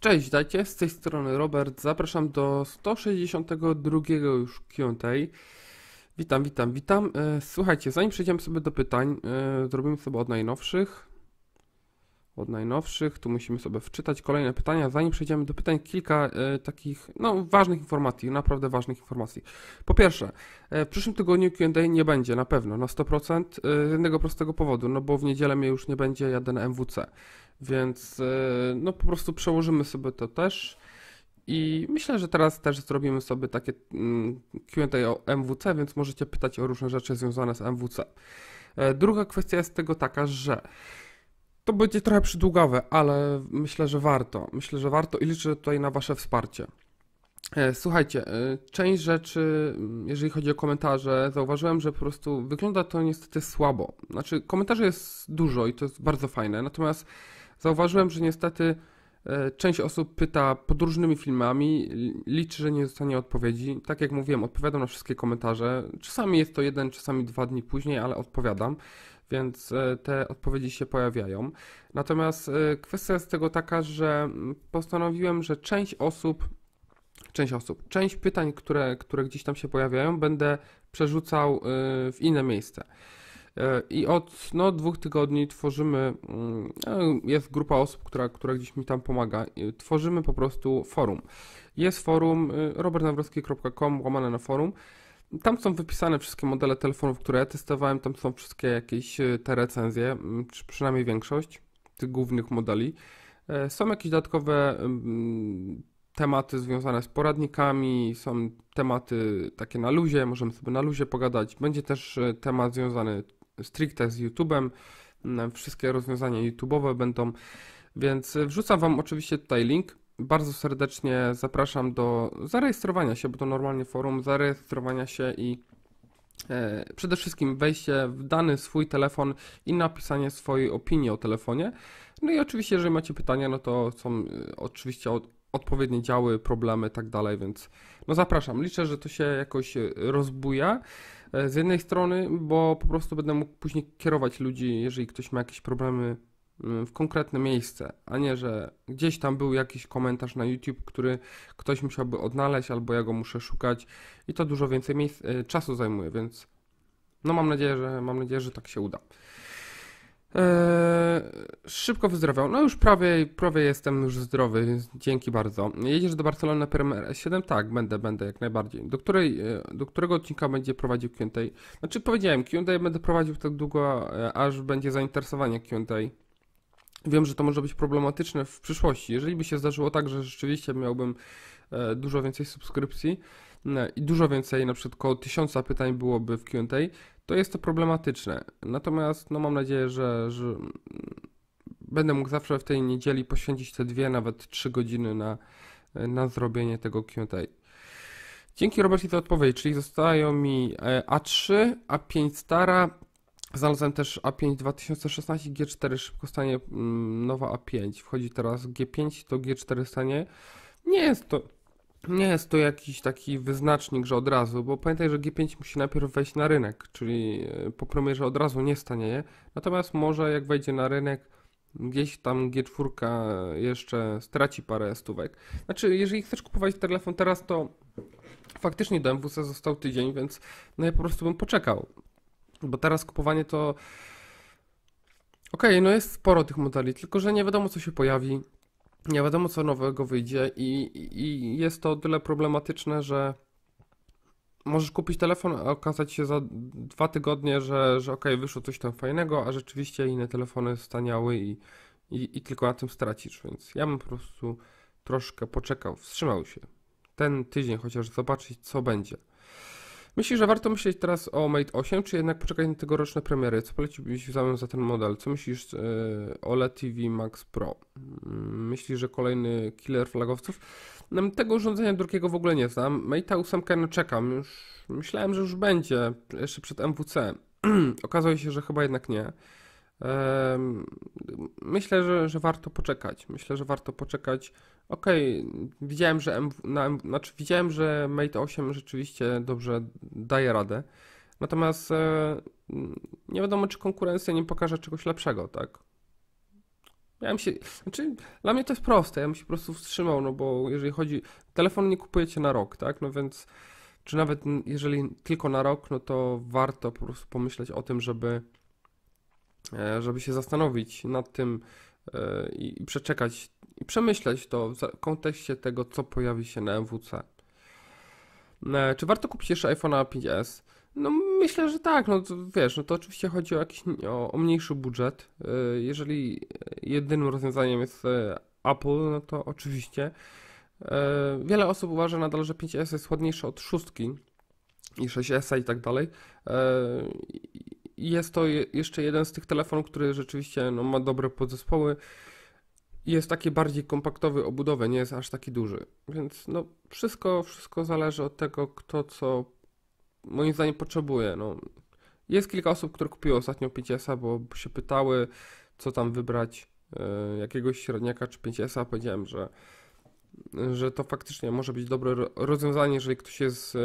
Cześć, dajcie z tej strony Robert. Zapraszam do 162 już Q&A. Witam, witam, witam. E, słuchajcie, zanim przejdziemy sobie do pytań, e, zrobimy sobie od najnowszych od najnowszych. Tu musimy sobie wczytać kolejne pytania. Zanim przejdziemy do pytań, kilka e, takich no, ważnych informacji, naprawdę ważnych informacji. Po pierwsze, e, w przyszłym tygodniu QA nie będzie na pewno, na 100%, e, z jednego prostego powodu, no bo w niedzielę mnie już nie będzie, jadę na MWC. Więc e, no, po prostu przełożymy sobie to też. I myślę, że teraz też zrobimy sobie takie mm, QA o MWC, więc możecie pytać o różne rzeczy związane z MWC. E, druga kwestia jest tego taka, że to będzie trochę przydługawe, ale myślę, że warto. Myślę, że warto i liczę tutaj na Wasze wsparcie. E, słuchajcie, e, część rzeczy, mm, jeżeli chodzi o komentarze, zauważyłem, że po prostu wygląda to niestety słabo. Znaczy, komentarzy jest dużo i to jest bardzo fajne, natomiast zauważyłem, że niestety e, część osób pyta pod różnymi filmami, liczy, że nie zostanie odpowiedzi. Tak jak mówiłem, odpowiadam na wszystkie komentarze. Czasami jest to jeden, czasami dwa dni później, ale odpowiadam więc e, te odpowiedzi się pojawiają. Natomiast e, kwestia jest tego taka, że postanowiłem, że część osób, część osób, część pytań, które, które gdzieś tam się pojawiają, będę przerzucał e, w inne miejsce. I od no, dwóch tygodni tworzymy, mm, jest grupa osób, która, która gdzieś mi tam pomaga, tworzymy po prostu forum. Jest forum robertnawrowski.com łamane na forum tam są wypisane wszystkie modele telefonów, które ja testowałem, tam są wszystkie jakieś e, te recenzje, mm, czy przynajmniej większość tych głównych modeli. E, są jakieś dodatkowe mm, tematy związane z poradnikami, są tematy takie na luzie, możemy sobie na luzie pogadać. Będzie też e, temat związany stricte z YouTube'em. Mm, wszystkie rozwiązania YouTube'owe będą, więc wrzucam Wam oczywiście tutaj link bardzo serdecznie zapraszam do zarejestrowania się, bo to normalnie forum, zarejestrowania się i e, Przede wszystkim wejście w dany swój telefon i napisanie swojej opinii o telefonie. No i oczywiście, jeżeli macie pytania, no to są e, oczywiście odpowiednie działy, problemy i tak dalej, więc no zapraszam. Liczę, że to się jakoś e, rozbuja z jednej strony, bo po prostu będę mógł później kierować ludzi, jeżeli ktoś ma jakieś problemy Mm, w konkretne miejsce, a nie, że gdzieś tam był jakiś komentarz na YouTube, który ktoś musiałby odnaleźć, albo ja go muszę szukać i to dużo więcej miejsc, e, czasu zajmuje, więc no mam nadzieję, że mam nadzieję, że tak się uda. E, szybko wyzdrowiał. No już prawie, prawie jestem już zdrowy. Dzięki bardzo. Jedziesz do Barcelony na PMR7? Tak, będę, będę jak najbardziej. Do, której, e, do którego odcinka będzie prowadził Q&A? Znaczy powiedziałem, Q&A będę prowadził tak długo, aż będzie zainteresowanie Q&A. Wiem, że to może być problematyczne w przyszłości. Jeżeli by się zdarzyło tak, że rzeczywiście miałbym e, dużo więcej subskrypcji e, i dużo więcej, na przykład około tysiąca pytań byłoby w QA, to jest to problematyczne. Natomiast no, mam nadzieję, że, że mm, będę mógł zawsze w tej niedzieli poświęcić te dwie, nawet trzy godziny na, e, na zrobienie tego QA. Dzięki Robercie za odpowiedź, czyli zostają mi A3, A5 stara, Znalazłem też A5 2016, G4 szybko stanie, mm, nowa A5. Wchodzi teraz G5, to G4 stanie. Nie jest to, nie jest to jakiś taki wyznacznik, że od razu, bo pamiętaj, że G5 musi najpierw wejść na rynek, czyli e, po premierze od razu nie stanieje. Natomiast może jak wejdzie na rynek, gdzieś tam G4 e, jeszcze straci parę stówek. Znaczy, jeżeli chcesz kupować telefon teraz, to faktycznie do MWC został tydzień, więc no ja po prostu bym poczekał. Bo teraz kupowanie to. Okej, okay, no jest sporo tych modeli, tylko że nie wiadomo co się pojawi, nie wiadomo co nowego wyjdzie i, i jest to o tyle problematyczne, że możesz kupić telefon, a okazać się za dwa tygodnie, że, że okej, okay, wyszło coś tam fajnego, a rzeczywiście inne telefony staniały i, i, i, tylko na tym stracisz, więc ja bym po prostu troszkę poczekał, wstrzymał się. Ten tydzień chociaż zobaczyć, co będzie. Myślisz, że warto myśleć teraz o Mate 8, czy jednak poczekać na tegoroczne premiery? Co poleciłbyś w zamian za ten model? Co myślisz yy, o LED TV Max Pro? Yy, myślisz, że kolejny killer flagowców? No, tego urządzenia drugiego w ogóle nie znam. Mate 8 no czekam. Już myślałem, że już będzie, jeszcze przed MWC. Okazało się, że chyba jednak nie. Myślę, że, że warto poczekać. Myślę, że warto poczekać. Okej, okay, widziałem, że na, znaczy widziałem, że Mate 8 rzeczywiście dobrze daje radę. Natomiast e, nie wiadomo, czy konkurencja nie pokaże czegoś lepszego, tak? Ja się, znaczy, dla mnie to jest proste, ja bym się po prostu wstrzymał, no bo jeżeli chodzi, telefon nie kupujecie na rok, tak, no więc, czy nawet jeżeli tylko na rok, no to warto po prostu pomyśleć o tym, żeby E, żeby się zastanowić nad tym e, i przeczekać i przemyśleć to w kontekście tego, co pojawi się na MWC. E, czy warto kupić jeszcze iPhone'a 5S? No myślę, że tak, no wiesz, no to oczywiście chodzi o jakiś o, o mniejszy budżet. Jeżeli jedynym rozwiązaniem jest Apple, no to oczywiście. Wiele osób uważa nadal, że 5S jest ładniejsze od szóstki i 6S i tak dalej. Jest to je, jeszcze jeden z tych telefonów, który rzeczywiście no, ma dobre podzespoły. Jest taki bardziej kompaktowy obudowę, nie jest aż taki duży. Więc no, wszystko, wszystko zależy od tego, kto co moim zdaniem potrzebuje. No, jest kilka osób, które kupiły ostatnio 5S, bo się pytały, co tam wybrać, yy, jakiegoś średniaka czy 5S. Powiedziałem, że że to faktycznie może być dobre rozwiązanie, jeżeli ktoś jest e,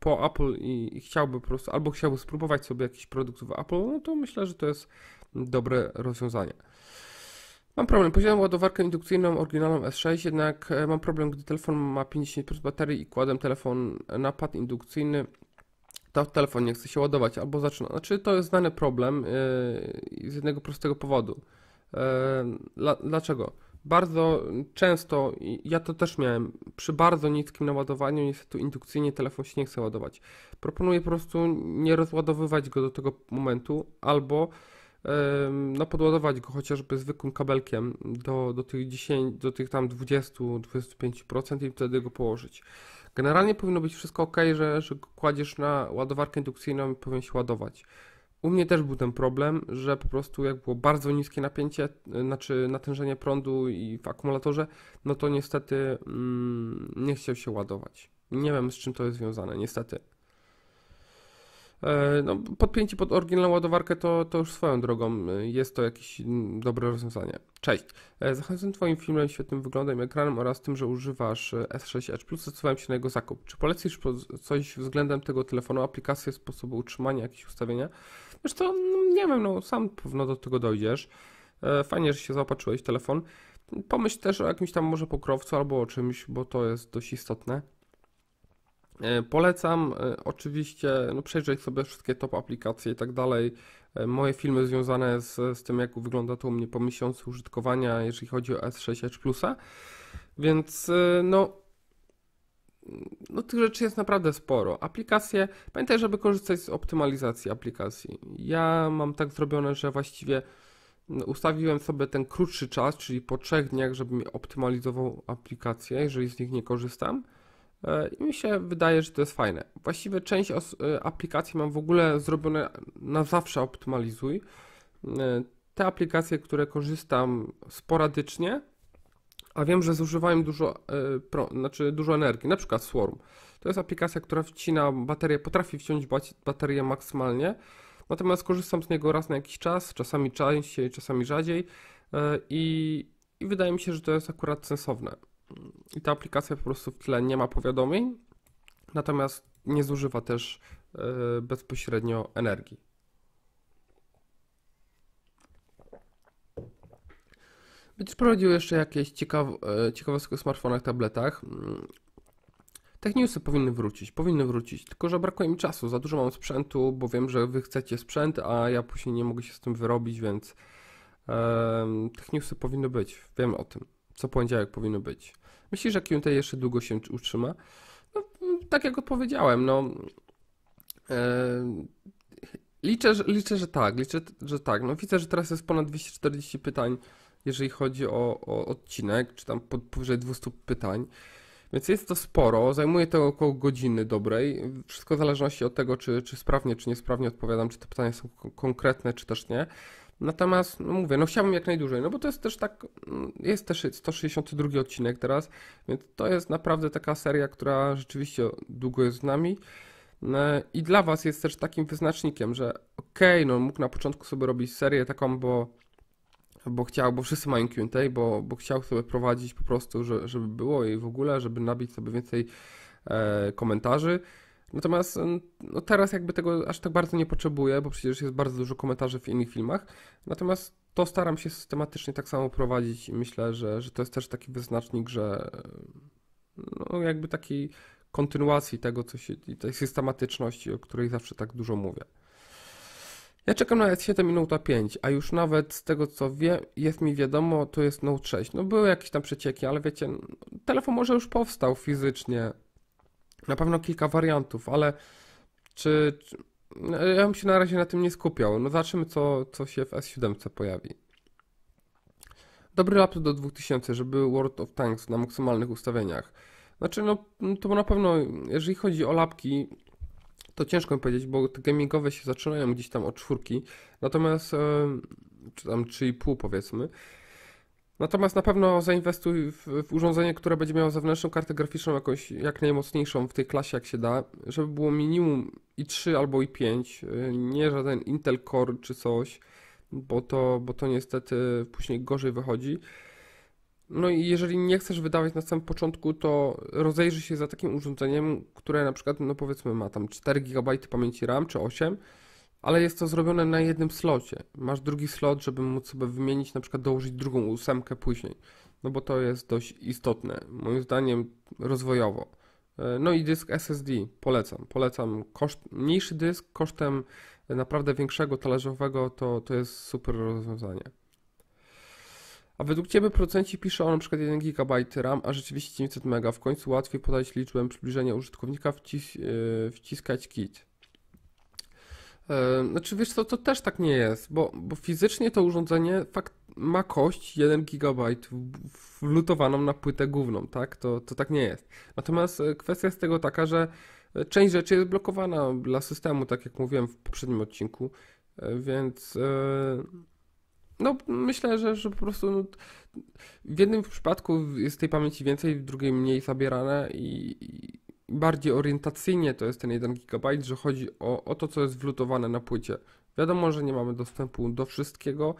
po Apple i, chciałby po prostu, albo chciałby spróbować sobie jakiś produkt w Apple, no to myślę, że to jest dobre rozwiązanie. Mam problem. Posiadam ładowarkę indukcyjną oryginalną S6, jednak e, mam problem, gdy telefon ma 50% baterii i kładę telefon na pad indukcyjny, to telefon nie chce się ładować albo zaczyna. Znaczy, to jest znany problem yy, z jednego prostego powodu. Yy, dlaczego? bardzo często, ja to też miałem, przy bardzo niskim naładowaniu niestety indukcyjnie telefon się nie chce ładować. Proponuję po prostu nie rozładowywać go do tego momentu albo no, podładować go chociażby zwykłym kabelkiem do, do tych 10, do tych tam 20-25% i wtedy go położyć. Generalnie powinno być wszystko ok, że, że kładziesz na ładowarkę indukcyjną i powinien się ładować. U mnie też był ten problem, że po prostu jak było bardzo niskie napięcie, y, znaczy natężenie prądu i w akumulatorze, no to niestety mm, nie chciał się ładować. Nie wiem z czym to jest związane, niestety. E, no, podpięcie pod oryginalną ładowarkę to, to już swoją drogą y, jest to jakieś mm, dobre rozwiązanie. Cześć. E, Zachęcam Twoim filmem, świetnym wyglądem, ekranem oraz tym, że używasz e, S6 Edge Plus, zdecydowałem się na jego zakup. Czy polecisz coś względem tego telefonu, aplikację, sposobu utrzymania, jakieś ustawienia? Zresztą, to no nie wiem, no sam pewno do tego dojdziesz. E, fajnie, że się zaopatrzyłeś w telefon. Pomyśl też o jakimś tam może pokrowcu albo o czymś, bo to jest dość istotne. E, polecam e, oczywiście no przejrzeć sobie wszystkie top aplikacje i tak dalej. Moje filmy związane z, z tym, jak wygląda to u mnie po miesiącu użytkowania, jeżeli chodzi o S6 Edge Plusa. Więc no, no, tych rzeczy jest naprawdę sporo. Aplikacje, pamiętaj, żeby korzystać z optymalizacji aplikacji. Ja mam tak zrobione, że właściwie no, ustawiłem sobie ten krótszy czas, czyli po trzech dniach, żebym mi optymalizował aplikację, jeżeli z nich nie korzystam. E, I mi się wydaje, że to jest fajne. Właściwie część e, aplikacji mam w ogóle zrobione na zawsze optymalizuj. E, te aplikacje, które korzystam sporadycznie, a wiem, że zużywają dużo, y, pro, znaczy dużo energii, na przykład Swarm. To jest aplikacja, która wcina baterię, potrafi wciąć baterię maksymalnie, natomiast korzystam z niego raz na jakiś czas, czasami częściej, czasami rzadziej e, i, wydaje mi się, że to jest akurat sensowne. I ta aplikacja po prostu w tle nie ma powiadomień, natomiast nie zużywa też e, bezpośrednio energii. Będziesz prowadził jeszcze jakieś ciekawe, ciekawostki o smartfonach, tabletach. Mm. Tech newsy powinny wrócić, powinny wrócić, tylko że brakuje mi czasu, za dużo mam sprzętu, bo wiem, że wy chcecie sprzęt, a ja później nie mogę się z tym wyrobić, więc um, tech newsy powinny być, wiem o tym, co poniedziałek powinno być. Myślisz, że Q&A jeszcze długo się utrzyma? No, mm, tak jak odpowiedziałem, no... liczę, że, liczę, że tak, liczę, że tak. No widzę, że teraz jest ponad 240 pytań jeżeli chodzi o, o odcinek, czy tam powyżej 200 pytań. Więc jest to sporo, zajmuje to około godziny dobrej. Wszystko w zależności od tego, czy, czy sprawnie, czy niesprawnie odpowiadam, czy te pytania są konkretne, czy też nie. Natomiast, no mówię, no chciałbym jak najdłużej, no bo to jest też tak, jest też 162 odcinek teraz, więc to jest naprawdę taka seria, która rzeczywiście długo jest z nami. No I dla Was jest też takim wyznacznikiem, że okej, okay, no mógł na początku sobie robić serię taką, bo bo chciał, bo wszyscy mają Q&A, bo, bo chciał sobie prowadzić po prostu, że, żeby było i w ogóle, żeby nabić sobie więcej e, komentarzy. Natomiast no teraz jakby tego aż tak bardzo nie potrzebuję, bo przecież jest bardzo dużo komentarzy w innych filmach. Natomiast to staram się systematycznie tak samo prowadzić i myślę, że, że to jest też taki wyznacznik, że no jakby takiej kontynuacji tego, co się, tej systematyczności, o której zawsze tak dużo mówię. Ja czekam na S7 i Note 5, a już nawet z tego co wie, jest mi wiadomo, to jest Note 6. No były jakieś tam przecieki, ale wiecie, no, telefon może już powstał fizycznie. Na pewno kilka wariantów, ale czy... czy no, ja bym się na razie na tym nie skupiał. No zobaczymy, co, co się w S7 pojawi. Dobry laptop do 2000, żeby World of Tanks na maksymalnych ustawieniach. Znaczy, no, no to na pewno, jeżeli chodzi o lapki, to ciężko mi powiedzieć, bo te gamingowe się zaczynają gdzieś tam od czwórki, natomiast, czy tam 3,5 powiedzmy, Natomiast na pewno zainwestuj w, w, urządzenie, które będzie miało zewnętrzną kartę graficzną jakąś jak najmocniejszą w tej klasie, jak się da, żeby było minimum i 3 albo i 5, y, nie żaden Intel Core czy coś, bo to, bo to niestety później gorzej wychodzi. No i jeżeli nie chcesz wydawać na samym początku, to rozejrzyj się za takim urządzeniem, które na przykład, no powiedzmy, ma tam 4 GB pamięci RAM czy 8, ale jest to zrobione na jednym slocie. Masz drugi slot, żeby móc sobie wymienić, na przykład dołożyć drugą ósemkę później, no bo to jest dość istotne, moim zdaniem rozwojowo. E, no i dysk SSD polecam. Polecam koszt, mniejszy dysk kosztem naprawdę większego talerzowego, to, to jest super rozwiązanie. A według Ciebie producenci piszą na np. 1 GB RAM, a rzeczywiście 900 MB. W końcu łatwiej podać liczbę przybliżenia użytkownika, wcis e, wciskać kit. E, znaczy wiesz co, to też tak nie jest, bo, bo fizycznie to urządzenie fakt ma kość 1 GB wlutowaną na płytę główną, tak? To, to tak nie jest. Natomiast e, kwestia jest tego taka, że część rzeczy jest blokowana dla systemu, tak jak mówiłem w poprzednim odcinku, więc... Yy no, myślę, że, że po prostu no, w jednym przypadku jest tej pamięci więcej, w drugim mniej zabierane i, i bardziej orientacyjnie to jest ten 1 GB, że chodzi o, o to, co jest wlutowane na płycie. Wiadomo, że nie mamy dostępu do wszystkiego.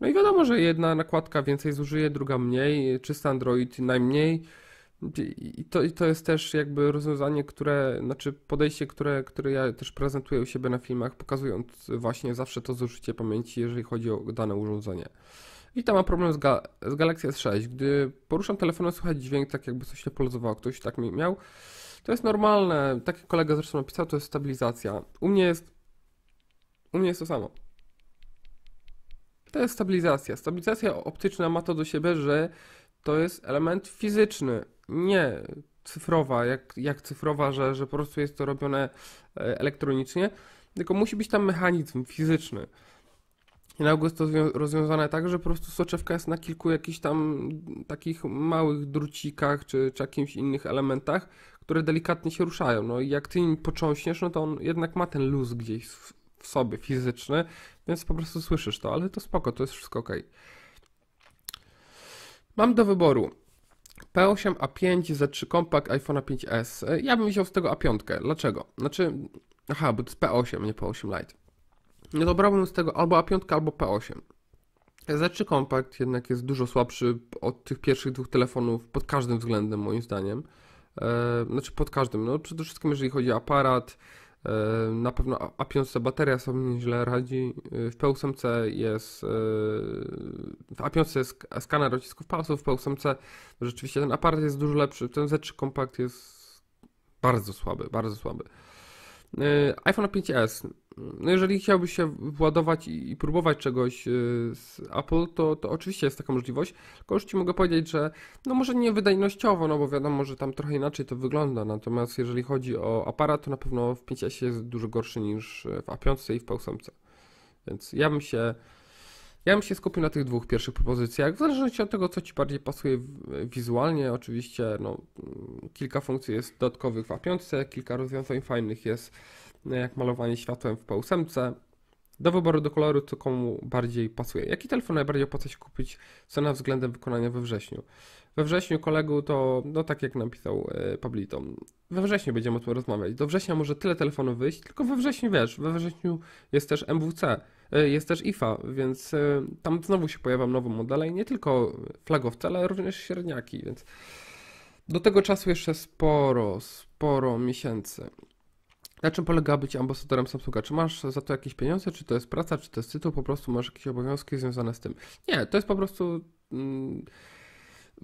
No i wiadomo, że jedna nakładka więcej zużyje, druga mniej. Czysty Android najmniej. I to, I to jest też jakby rozwiązanie, które, znaczy podejście, które, które ja też prezentuję u siebie na filmach, pokazując właśnie zawsze to zużycie pamięci, jeżeli chodzi o dane urządzenie. I tam mam problem z, ga z Galaxy S6. Gdy poruszam telefonem, słychać dźwięk, tak jakby coś się poluzowało, ktoś tak mi miał. To jest normalne, tak jak kolega zresztą napisał, to jest stabilizacja. U mnie jest, u mnie jest to samo. To jest stabilizacja. Stabilizacja optyczna ma to do siebie, że to jest element fizyczny nie cyfrowa, jak, jak cyfrowa, że, że po prostu jest to robione e, elektronicznie, tylko musi być tam mechanizm fizyczny. I na ogół jest to rozwiązane tak, że po prostu soczewka jest na kilku jakichś tam takich małych drucikach czy, czy jakimś innych elementach, które delikatnie się ruszają. No i jak ty nim począśniesz, no to on jednak ma ten luz gdzieś w, w sobie fizyczny, więc po prostu słyszysz to, ale to spoko, to jest wszystko ok. Mam do wyboru P8, A5, Z3 Compact, iPhone 5S. Ja bym wziął z tego A5. Dlaczego? Znaczy, aha, bo to jest P8, nie P8 Lite. No to brałbym z tego albo A5, albo P8. Z3 Compact jednak jest dużo słabszy od tych pierwszych dwóch telefonów pod każdym względem, moim zdaniem. E, znaczy pod każdym, no przede wszystkim jeżeli chodzi o aparat, E, na pewno A5 bateria sobie nieźle radzi. E, w P8 jest. E, w A5 jest skaner odcisków palców. W P8 rzeczywiście ten aparat jest dużo lepszy. Ten Z3 kompakt jest bardzo słaby, bardzo słaby. Y, iPhone 5S. No jeżeli chciałbyś się władować i, i próbować czegoś y, z Apple, to, to oczywiście jest taka możliwość, tylko już Ci mogę powiedzieć, że no może nie wydajnościowo, no bo wiadomo, że tam trochę inaczej to wygląda, natomiast jeżeli chodzi o aparat, to na pewno w 5S jest dużo gorszy niż w A5 i w P8. Więc ja bym się ja bym się skupił na tych dwóch pierwszych propozycjach, w zależności od tego, co Ci bardziej pasuje wizualnie. Oczywiście no, kilka funkcji jest dodatkowych w A5, kilka rozwiązań fajnych jest, e, jak malowanie światłem w P8. Do wyboru do koloru, co komu bardziej pasuje. Jaki telefon najbardziej opłaca się kupić, cena względem wykonania we wrześniu? We wrześniu kolegu to, no tak jak napisał e, Pablito, we wrześniu będziemy o tym rozmawiać. Do września może tyle telefonów wyjść, tylko we wrześniu wiesz, we wrześniu jest też MWC E, jest też IFA, więc e, tam znowu się pojawią nowe modele i nie tylko flagowce, ale również średniaki, więc do tego czasu jeszcze sporo, sporo miesięcy. Na czym polega być ambasadorem Samsunga? Czy masz za to jakieś pieniądze, czy to jest praca, czy to jest tytuł, po prostu masz jakieś obowiązki związane z tym? Nie, to jest po prostu... Mm,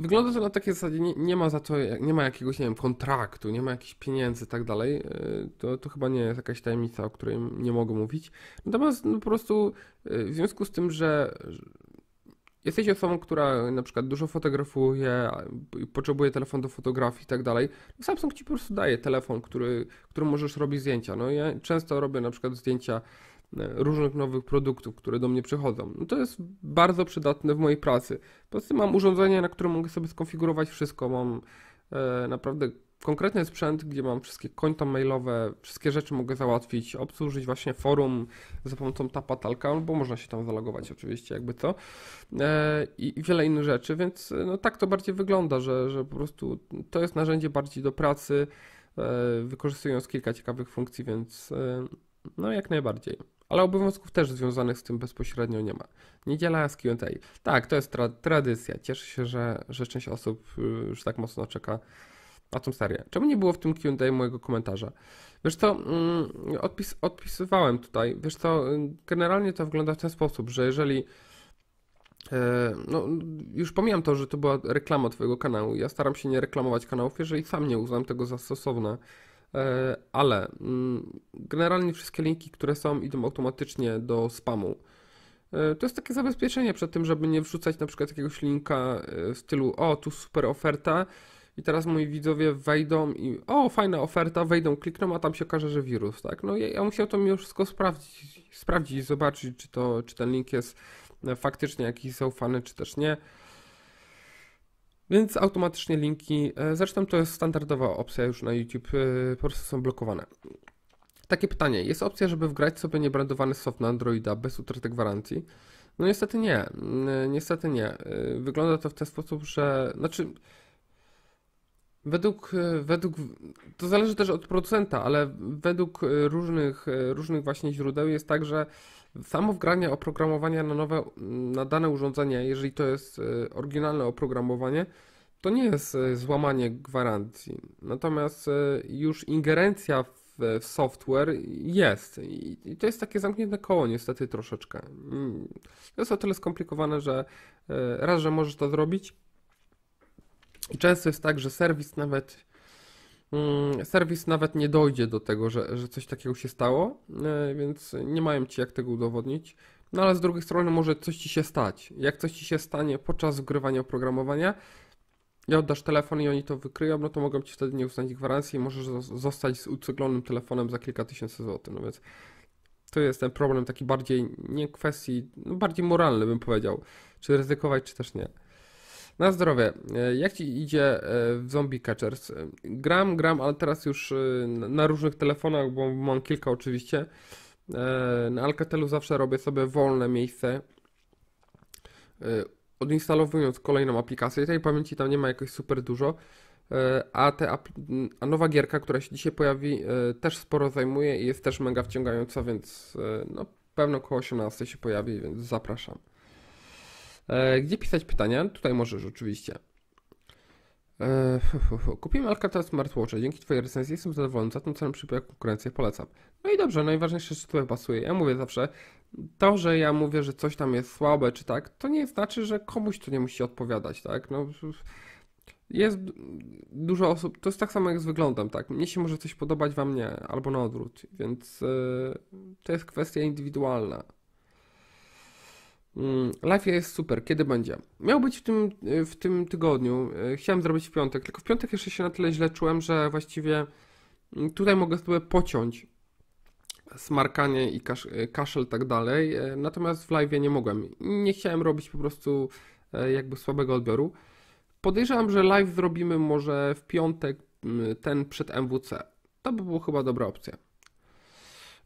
Wygląda to na takiej zasadzie, nie, nie, ma za to, nie ma jakiegoś, nie wiem, kontraktu, nie ma jakichś pieniędzy i tak dalej. E, to, to chyba nie jest jakaś tajemnica, o której nie mogę mówić. Natomiast no, po prostu e, w związku z tym, że jesteś osobą, która na przykład dużo fotografuje, potrzebuje telefon do fotografii i tak dalej, Samsung ci po prostu daje telefon, który, którym możesz robić zdjęcia. No ja często robię na przykład zdjęcia E, różnych nowych produktów, które do mnie przychodzą. No to jest bardzo przydatne w mojej pracy. Po prostu mam urządzenie, na którym mogę sobie skonfigurować wszystko. Mam e, naprawdę konkretny sprzęt, gdzie mam wszystkie konta mailowe, wszystkie rzeczy mogę załatwić, obsłużyć właśnie forum za pomocą tapatalka, bo można się tam zalogować oczywiście, jakby co, e, i, wiele innych rzeczy, więc e, no, tak to bardziej wygląda, że, że po prostu to jest narzędzie bardziej do pracy, e, wykorzystując kilka ciekawych funkcji, więc e, no jak najbardziej ale obowiązków też związanych z tym bezpośrednio nie ma. Niedziela z Q&A. Tak, to jest tra tradycja. Cieszę się, że, że część osób y, już tak mocno czeka na tą serię. Czemu nie było w tym Q&A mojego komentarza? Wiesz co, mm, odpis odpisywałem tutaj. Wiesz co, y, generalnie to wygląda w ten sposób, że jeżeli y, no, już pomijam to, że to była reklama Twojego kanału. Ja staram się nie reklamować kanałów, jeżeli sam nie uznam tego za stosowne. E, ale mm, generalnie wszystkie linki, które są, idą automatycznie do spamu. E, to jest takie zabezpieczenie przed tym, żeby nie wrzucać na przykład jakiegoś linka e, w stylu o, tu super oferta i teraz moi widzowie wejdą i o, fajna oferta, wejdą, klikną, a tam się okaże, że wirus, tak? No ja, ja musiałem to mimo wszystko sprawdzić, sprawdzić zobaczyć, czy, to, czy ten link jest faktycznie jakiś zaufany, czy też nie więc automatycznie linki, e, zresztą to jest standardowa opcja już na YouTube, e, po prostu są blokowane. Takie pytanie, jest opcja, żeby wgrać sobie niebrandowany soft na Androida bez utraty gwarancji? No niestety nie, niestety nie. E, wygląda to w ten sposób, że, znaczy Według, e, według, to zależy też od producenta, ale według e, różnych, e, różnych właśnie źródeł jest tak, że samo wgranie oprogramowania na nowe, na dane urządzenie, jeżeli to jest oryginalne oprogramowanie, to nie jest złamanie gwarancji. Natomiast już ingerencja w, w software jest. I to jest takie zamknięte koło niestety troszeczkę. Mm, to jest o tyle skomplikowane, że raz, że możesz to zrobić, i często jest tak, że serwis nawet mm, serwis nawet nie dojdzie do tego, że, że coś takiego się stało, e, więc nie mają ci jak tego udowodnić. No ale z drugiej strony może coś ci się stać. Jak coś ci się stanie podczas wgrywania oprogramowania i oddasz telefon i oni to wykryją, no to mogą ci wtedy nie uznać gwarancji i możesz zostać z ucyklonym telefonem za kilka tysięcy złotych. No więc to jest ten problem taki bardziej nie kwestii, no bardziej moralny bym powiedział, czy ryzykować, czy też nie. Na zdrowie. E, jak ci idzie e, w Zombie Catchers? E, gram, gram, ale teraz już na różnych telefonach, bo mam kilka oczywiście. Na Alcatelu zawsze robię sobie wolne miejsce. Odinstalowując kolejną aplikację, tej pamięci tam nie ma jakoś super dużo. A, te, a nowa gierka, która się dzisiaj pojawi, też sporo zajmuje i jest też mega wciągająca, więc no, pewno koło 18 się pojawi, więc zapraszam. E, gdzie pisać pytania? Tutaj możesz oczywiście. E, Kupiłem Alcatraz Smartwatcha. Dzięki Twojej recenzji jestem zadowolony. Za tym celem przybiega konkurencję. Polecam. No i dobrze, najważniejsze, że tutaj pasuje. Ja mówię zawsze, to, że ja mówię, że coś tam jest słabe czy tak, to nie znaczy, że komuś to nie musi odpowiadać, tak? No, jest dużo osób, to jest tak samo jak z wyglądem, tak? Mnie się może coś podobać, wam nie, albo na odwrót, więc yy, to jest kwestia indywidualna. Mm, live jest super, kiedy będzie? Miał być w tym, y, w tym tygodniu, y, chciałem zrobić w piątek, tylko w piątek jeszcze się na tyle źle czułem, że właściwie mm, tutaj mogę sobie pociąć smarkanie i kasz, y, kaszel tak dalej, natomiast w live nie mogłem. Nie chciałem robić po prostu jakby słabego odbioru. Podejrzewam, że live zrobimy może w piątek mm, ten przed MWC. To by była chyba dobra opcja.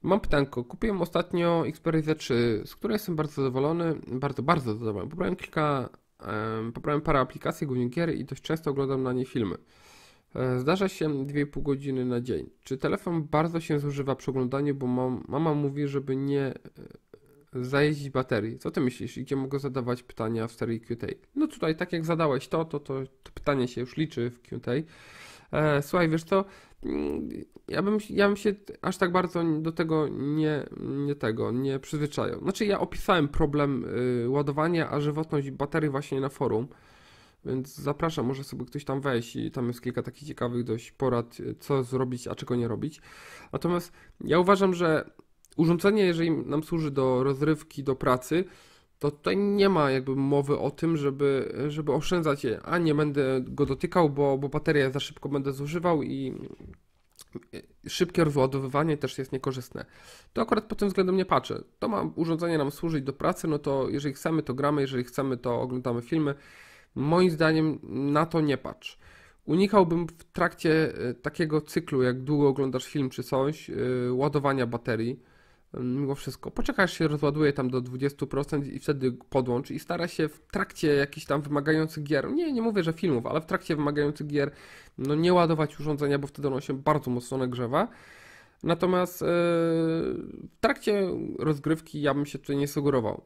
Mam pytanko. Kupiłem ostatnio Xperia 3 z której jestem bardzo zadowolony. Bardzo, bardzo zadowolony. Pobrałem kilka, um, pobrałem parę aplikacji, głównie gier i dość często oglądam na nie filmy. E, zdarza się 2,5 godziny na dzień. Czy telefon bardzo się zużywa przy oglądaniu, bo mam, mama mówi, żeby nie e, zajeździć baterii. Co ty myślisz? I gdzie mogę zadawać pytania w serii Q&A? No tutaj, tak jak zadałeś to, to, to, to pytanie się już liczy w Q&A. E, słuchaj, wiesz co, Mm, ja bym, ja bym się aż tak bardzo do tego nie, nie tego, nie przyzwyczajał. Znaczy ja opisałem problem y, ładowania, a żywotność baterii właśnie na forum, więc zapraszam, może sobie ktoś tam wejść i tam jest kilka takich ciekawych dość porad, y, co zrobić, a czego nie robić. Natomiast ja uważam, że urządzenie, jeżeli nam służy do rozrywki, do pracy, to tutaj nie ma jakby mowy o tym, żeby, żeby oszczędzać, a nie będę go dotykał, bo, bo baterię za szybko będę zużywał i szybkie rozładowywanie też jest niekorzystne. To akurat pod tym względem nie patrzę. To ma urządzenie nam służyć do pracy, no to jeżeli chcemy, to gramy, jeżeli chcemy, to oglądamy filmy. Moim zdaniem na to nie patrz. Unikałbym w trakcie e, takiego cyklu, jak długo oglądasz film czy coś, e, ładowania baterii mimo wszystko. Poczekasz się, rozładuje tam do 20% i wtedy podłącz i stara się w trakcie jakichś tam wymagających gier, nie, nie mówię, że filmów, ale w trakcie wymagających gier, no nie ładować urządzenia, bo wtedy ono się bardzo mocno nagrzewa. Natomiast yy, w trakcie rozgrywki ja bym się tutaj nie sugerował.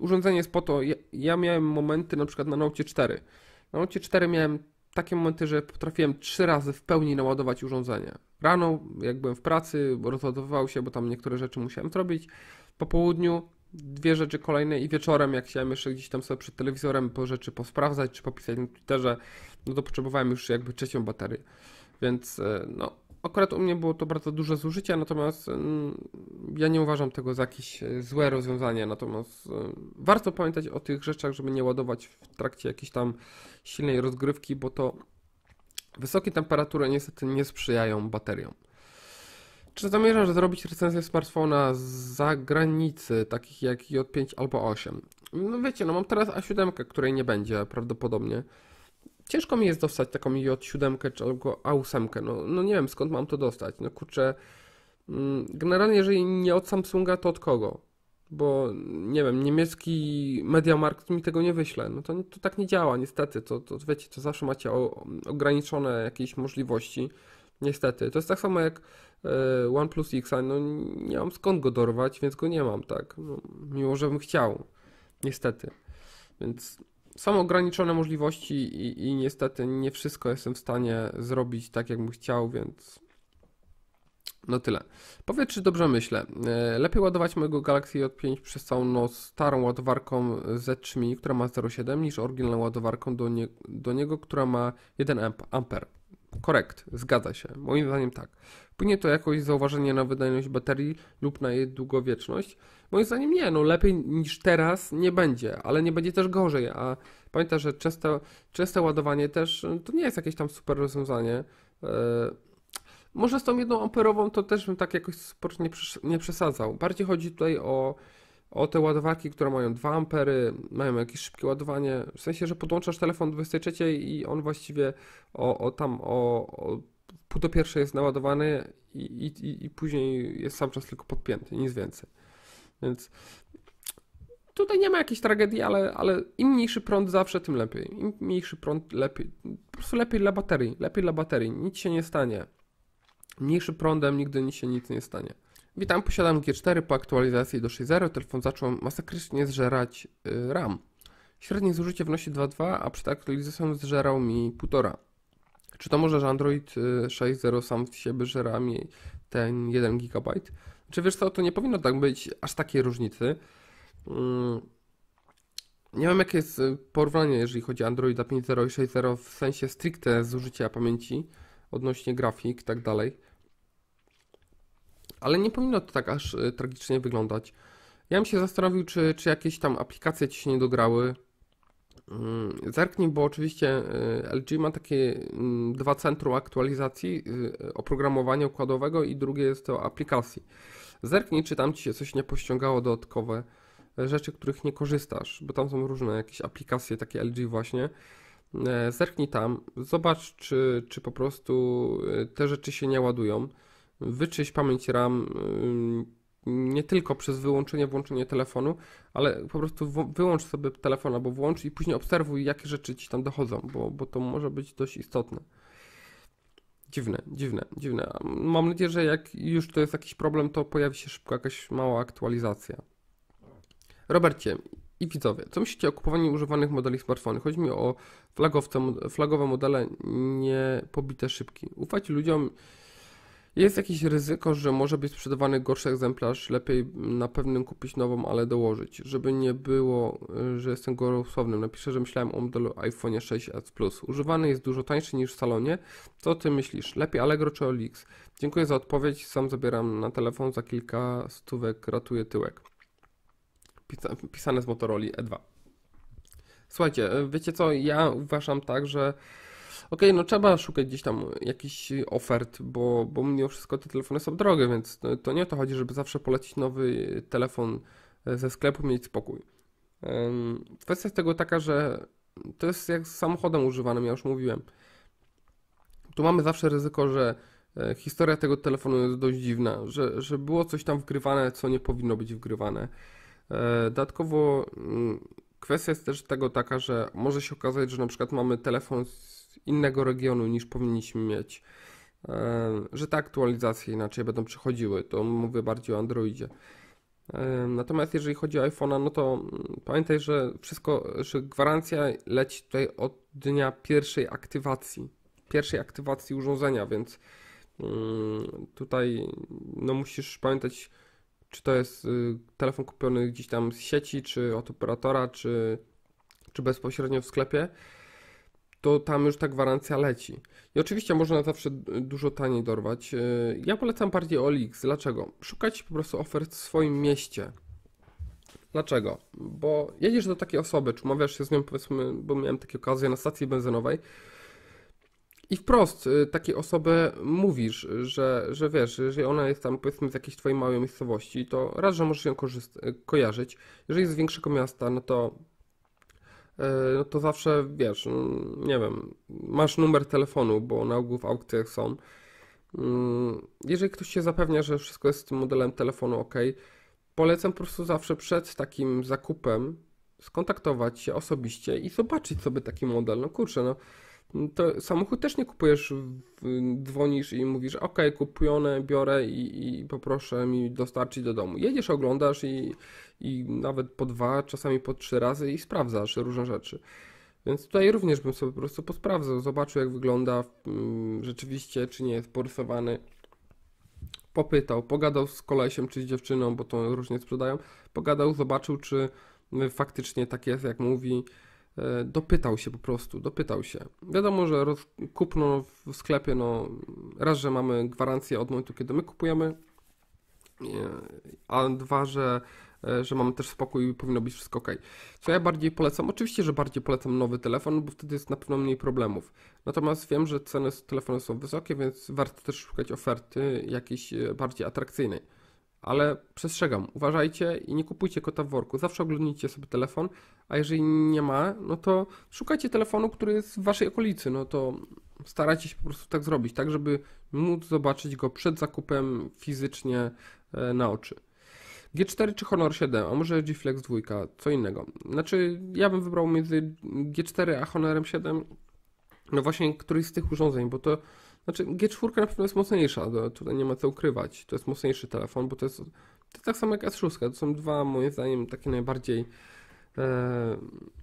Urządzenie jest po to, ja, ja miałem momenty na przykład na Note 4. Na Note 4 miałem takie momenty, że potrafiłem trzy razy w pełni naładować urządzenie. Rano, jak byłem w pracy, rozładowywał się, bo tam niektóre rzeczy musiałem zrobić. Po południu dwie rzeczy kolejne i wieczorem, jak chciałem jeszcze gdzieś tam sobie przed telewizorem po rzeczy posprawdzać czy popisać na Twitterze, no to potrzebowałem już jakby trzecią baterię. Więc e, no, Akurat u mnie było to bardzo duże zużycie, natomiast ja nie uważam tego za jakieś e, złe rozwiązanie. Natomiast e, warto pamiętać o tych rzeczach, żeby nie ładować w trakcie jakiejś tam silnej rozgrywki, bo to wysokie temperatury niestety nie sprzyjają bateriom. Czy zamierzasz zrobić recenzję smartfona z zagranicy, takich jak J5 albo 8? No wiecie, no mam teraz A7, której nie będzie prawdopodobnie ciężko mi jest dostać taką J7 czy albo A8. No, no nie wiem skąd mam to dostać. No kurczę. Mm, generalnie, jeżeli nie od Samsunga, to od kogo? Bo nie wiem, niemiecki MediaMarkt mi tego nie wyśle. No to, to tak nie działa, niestety. To, to wiecie, to zawsze macie o, ograniczone jakieś możliwości. Niestety. To jest tak samo jak y, OnePlus X. No nie mam skąd go dorwać, więc go nie mam, tak. No, mimo, żebym chciał. Niestety. Więc są ograniczone możliwości i, i, niestety nie wszystko jestem w stanie zrobić tak, jakbym chciał, więc no tyle. Powiedz, czy dobrze myślę. E, lepiej ładować mojego Galaxy J5 przez całą noc starą ładowarką Z3 Mini, która ma 0,7, niż oryginalną ładowarką do, nie, do niego, która ma 1 amper. Korekt, zgadza się. Moim zdaniem tak. Płynie to jakoś zauważenie na wydajność baterii lub na jej długowieczność? Moim zdaniem nie, no lepiej niż teraz nie będzie, ale nie będzie też gorzej, a pamiętaj, że częste, częste ładowanie też no, to nie jest jakieś tam super rozwiązanie. Yy, może z tą jedną amperową to też bym tak jakoś spocznie nie przesadzał. Bardziej chodzi tutaj o, o te ładowarki, które mają 2 ampery, mają jakieś szybkie ładowanie, w sensie, że podłączasz telefon 23 i on właściwie o, o tam o, o pół do pierwszej jest naładowany i, i, i później jest cały czas tylko podpięty, nic więcej. Więc tutaj nie ma jakiejś tragedii, ale, ale im mniejszy prąd zawsze, tym lepiej. Im mniejszy prąd, lepiej. Po prostu lepiej dla baterii, lepiej dla baterii, nic się nie stanie. Mniejszy prądem nigdy nic się nic nie stanie. Witam, posiadam G4 po aktualizacji do 6.0. Telefon zaczął masakrycznie zżerać y, RAM. Średnie zużycie wnosi 2.2, a przed aktualizacją zżerał mi 1.5. Czy to może, że Android 6.0 y, sam w siebie żera mi ten 1 GB? Czy wiesz co, to nie powinno tak być aż takiej różnicy. Mm, nie wiem, jakie jest y, porównanie, jeżeli chodzi o Androida 5.0 i 6.0 w sensie stricte zużycia pamięci odnośnie grafik i tak dalej. Ale nie powinno to tak aż y, tragicznie wyglądać. Ja bym się zastanowił, czy, czy jakieś tam aplikacje ci się nie dograły, Mm, zerknij, bo oczywiście e, LG ma takie mm, dwa centrum aktualizacji y, oprogramowania układowego i drugie jest to aplikacji. Zerknij, czy tam ci się coś nie pościągało dodatkowe e, rzeczy, których nie korzystasz, bo tam są różne jakieś aplikacje, takie LG właśnie. E, zerknij tam, zobacz, czy, czy po prostu te rzeczy się nie ładują. Wyczyść pamięć RAM, nie tylko przez wyłączenie, włączenie telefonu, ale po prostu wyłącz sobie telefon albo włącz i później obserwuj, jakie rzeczy ci tam dochodzą, bo, bo to może być dość istotne. Dziwne, dziwne, dziwne. Mam nadzieję, że jak już to jest jakiś problem, to pojawi się szybko jakaś mała aktualizacja. Robercie i widzowie, co myślicie o kupowaniu używanych modeli smartfony? Chodzi mi o flagowce, flagowe modele, nie pobite szybki. Ufać ludziom, jest jakieś ryzyko, że może być sprzedawany gorszy egzemplarz, lepiej na pewnym kupić nową, ale dołożyć. Żeby nie było, y, że jestem gorosłownym, napiszę, że myślałem o modelu iPhone 6s Plus. Używany jest dużo tańszy niż w salonie. Co ty myślisz? Lepiej Allegro czy OLX? Dziękuję za odpowiedź, sam zabieram na telefon, za kilka stówek ratuję tyłek. pisane z Motorola E2. Słuchajcie, y, wiecie co, ja uważam tak, że okay, no trzeba szukać gdzieś tam jakichś ofert, bo, bo mimo wszystko te telefony są drogie, więc to nie o to chodzi, żeby zawsze polecić nowy telefon ze sklepu, mieć spokój. Kwestia jest tego taka, że to jest jak z samochodem używanym, ja już mówiłem. Tu mamy zawsze ryzyko, że e, historia tego telefonu jest dość dziwna, że, że było coś tam wgrywane, co nie powinno być wgrywane. E, dodatkowo mm, kwestia jest też tego taka, że może się okazać, że na przykład mamy telefon z innego regionu niż powinniśmy mieć, e, że te aktualizacje inaczej będą przychodziły. To mówię bardziej o Androidzie. E, natomiast jeżeli chodzi o iPhone'a, no to mm, pamiętaj, że wszystko, że gwarancja leci tutaj od dnia pierwszej aktywacji, pierwszej aktywacji urządzenia, więc mm, tutaj no musisz pamiętać, czy to jest y, telefon kupiony gdzieś tam z sieci, czy od operatora, czy, czy bezpośrednio w sklepie to tam już ta gwarancja leci. I oczywiście można zawsze dużo taniej dorwać. E, ja polecam bardziej OLX. Dlaczego? Szukać po prostu ofert w swoim mieście. Dlaczego? Bo jedziesz do takiej osoby, czy umawiasz się z nią, powiedzmy, bo miałem takie okazje na stacji benzynowej i wprost e, takiej osoby mówisz, że, że wiesz, jeżeli ona jest tam, powiedzmy, z jakiejś twojej małej miejscowości, to raz, że możesz ją kojarzyć. Jeżeli jest z większego miasta, no to E, no to zawsze wiesz, no, nie wiem, masz numer telefonu, bo na ogół w aukcjach są. Mm, jeżeli ktoś się zapewnia, że wszystko jest z tym modelem telefonu ok, polecam po prostu zawsze przed takim zakupem skontaktować się osobiście i zobaczyć sobie taki model. No kurczę, no to samochód też nie kupujesz, dzwonisz i mówisz, ok, kupione, biorę i, i poproszę mi dostarczyć do domu. Jedziesz, oglądasz i, i nawet po dwa, czasami po trzy razy i sprawdzasz różne rzeczy. Więc tutaj również bym sobie po prostu posprawdzał, zobaczył jak wygląda mm, rzeczywiście, czy nie jest porysowany. Popytał, pogadał z kolesiem czy z dziewczyną, bo to różnie sprzedają. Pogadał, zobaczył, czy y, faktycznie tak jest, jak mówi E, dopytał się po prostu, dopytał się. Wiadomo, że roz, kupno w sklepie, no raz, że mamy gwarancję od momentu, kiedy my kupujemy, e, a dwa, że, e, że mamy też spokój i powinno być wszystko ok. Co ja bardziej polecam? Oczywiście, że bardziej polecam nowy telefon, bo wtedy jest na pewno mniej problemów. Natomiast wiem, że ceny telefonów są wysokie, więc warto też szukać oferty jakiejś bardziej atrakcyjnej ale przestrzegam, uważajcie i nie kupujcie kota w worku. Zawsze oglądnijcie sobie telefon, a jeżeli nie ma, no to szukajcie telefonu, który jest w waszej okolicy. No to starajcie się po prostu tak zrobić, tak żeby móc zobaczyć go przed zakupem fizycznie e, na oczy. G4 czy Honor 7, a może G-Flex 2, co innego. Znaczy, ja bym wybrał między G4 a Honorem 7, no właśnie któryś z tych urządzeń, bo to znaczy G4 na pewno jest mocniejsza, tutaj nie ma co ukrywać. To jest mocniejszy telefon, bo to jest, to jest tak samo jak S6. To są dwa moim zdaniem takie najbardziej e,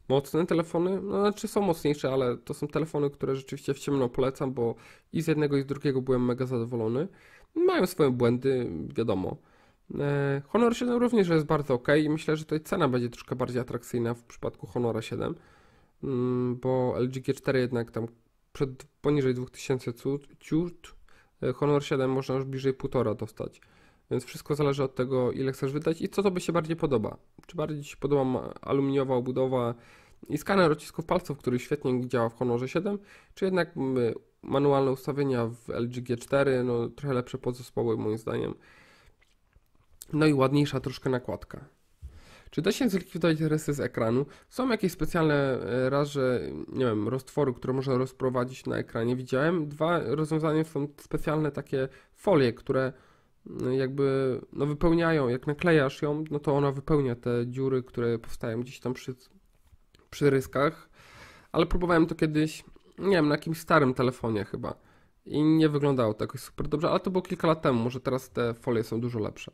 mocne telefony. No, znaczy są mocniejsze, ale to są telefony, które rzeczywiście w ciemno polecam, bo i z jednego i z drugiego byłem mega zadowolony. Mają swoje błędy, wiadomo. E, Honor 7 również jest bardzo ok i myślę, że tutaj cena będzie troszkę bardziej atrakcyjna w przypadku Honora 7, mm, bo LG G4 jednak tam przed poniżej 2000 ciut, e, Honor 7 można już bliżej 1,5 dostać. Więc wszystko zależy od tego, ile chcesz wydać i co tobie się bardziej podoba. Czy bardziej ci podoba aluminiowa obudowa i skaner odcisków palców, który świetnie działa w Honorze 7, czy jednak manualne ustawienia w LG G4, no trochę lepsze podzespoły moim zdaniem. No i ładniejsza troszkę nakładka. Czy da się zlikwidować rysy z ekranu? Są jakieś specjalne e, raże, nie wiem, roztworu, które można rozprowadzić na ekranie. Widziałem dwa rozwiązania, są specjalne takie folie, które mm, jakby no wypełniają, jak naklejasz ją, no to ona wypełnia te dziury, które powstają gdzieś tam przy, przy ryskach. Ale próbowałem to kiedyś, nie wiem, na jakimś starym telefonie chyba. I nie wyglądało to jakoś super dobrze, ale to było kilka lat temu, może teraz te folie są dużo lepsze.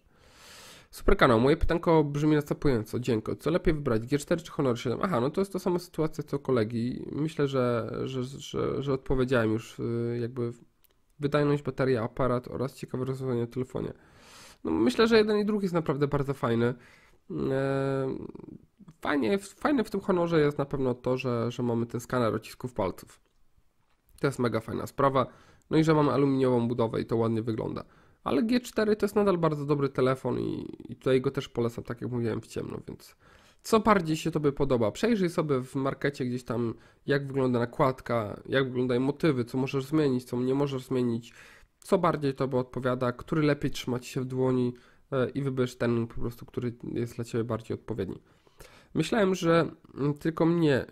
Super kanał. Moje pytanko brzmi następująco. Dzięko. Co lepiej wybrać? G4 czy Honor 7? Aha, no to jest to sama sytuacja co kolegi. Myślę, że, że, że, że odpowiedziałem już y, jakby wydajność, bateria, aparat oraz ciekawe rozwiązanie w telefonie. No myślę, że jeden i drugi jest naprawdę bardzo fajny. E, fajnie, fajne w tym Honorze jest na pewno to, że, że mamy ten skaner odcisków palców. To jest mega fajna sprawa. No i że mamy aluminiową budowę i to ładnie wygląda. Ale G4 to jest nadal bardzo dobry telefon i, i tutaj go też polecam, tak jak mówiłem, w ciemno, więc co bardziej się Tobie podoba. Przejrzyj sobie w markecie gdzieś tam, jak wygląda nakładka, jak wyglądają motywy, co możesz zmienić, co nie możesz zmienić, co bardziej Tobie odpowiada, który lepiej trzyma Ci się w dłoni e, i wybierz ten po prostu, który jest dla Ciebie bardziej odpowiedni. Myślałem, że tylko mnie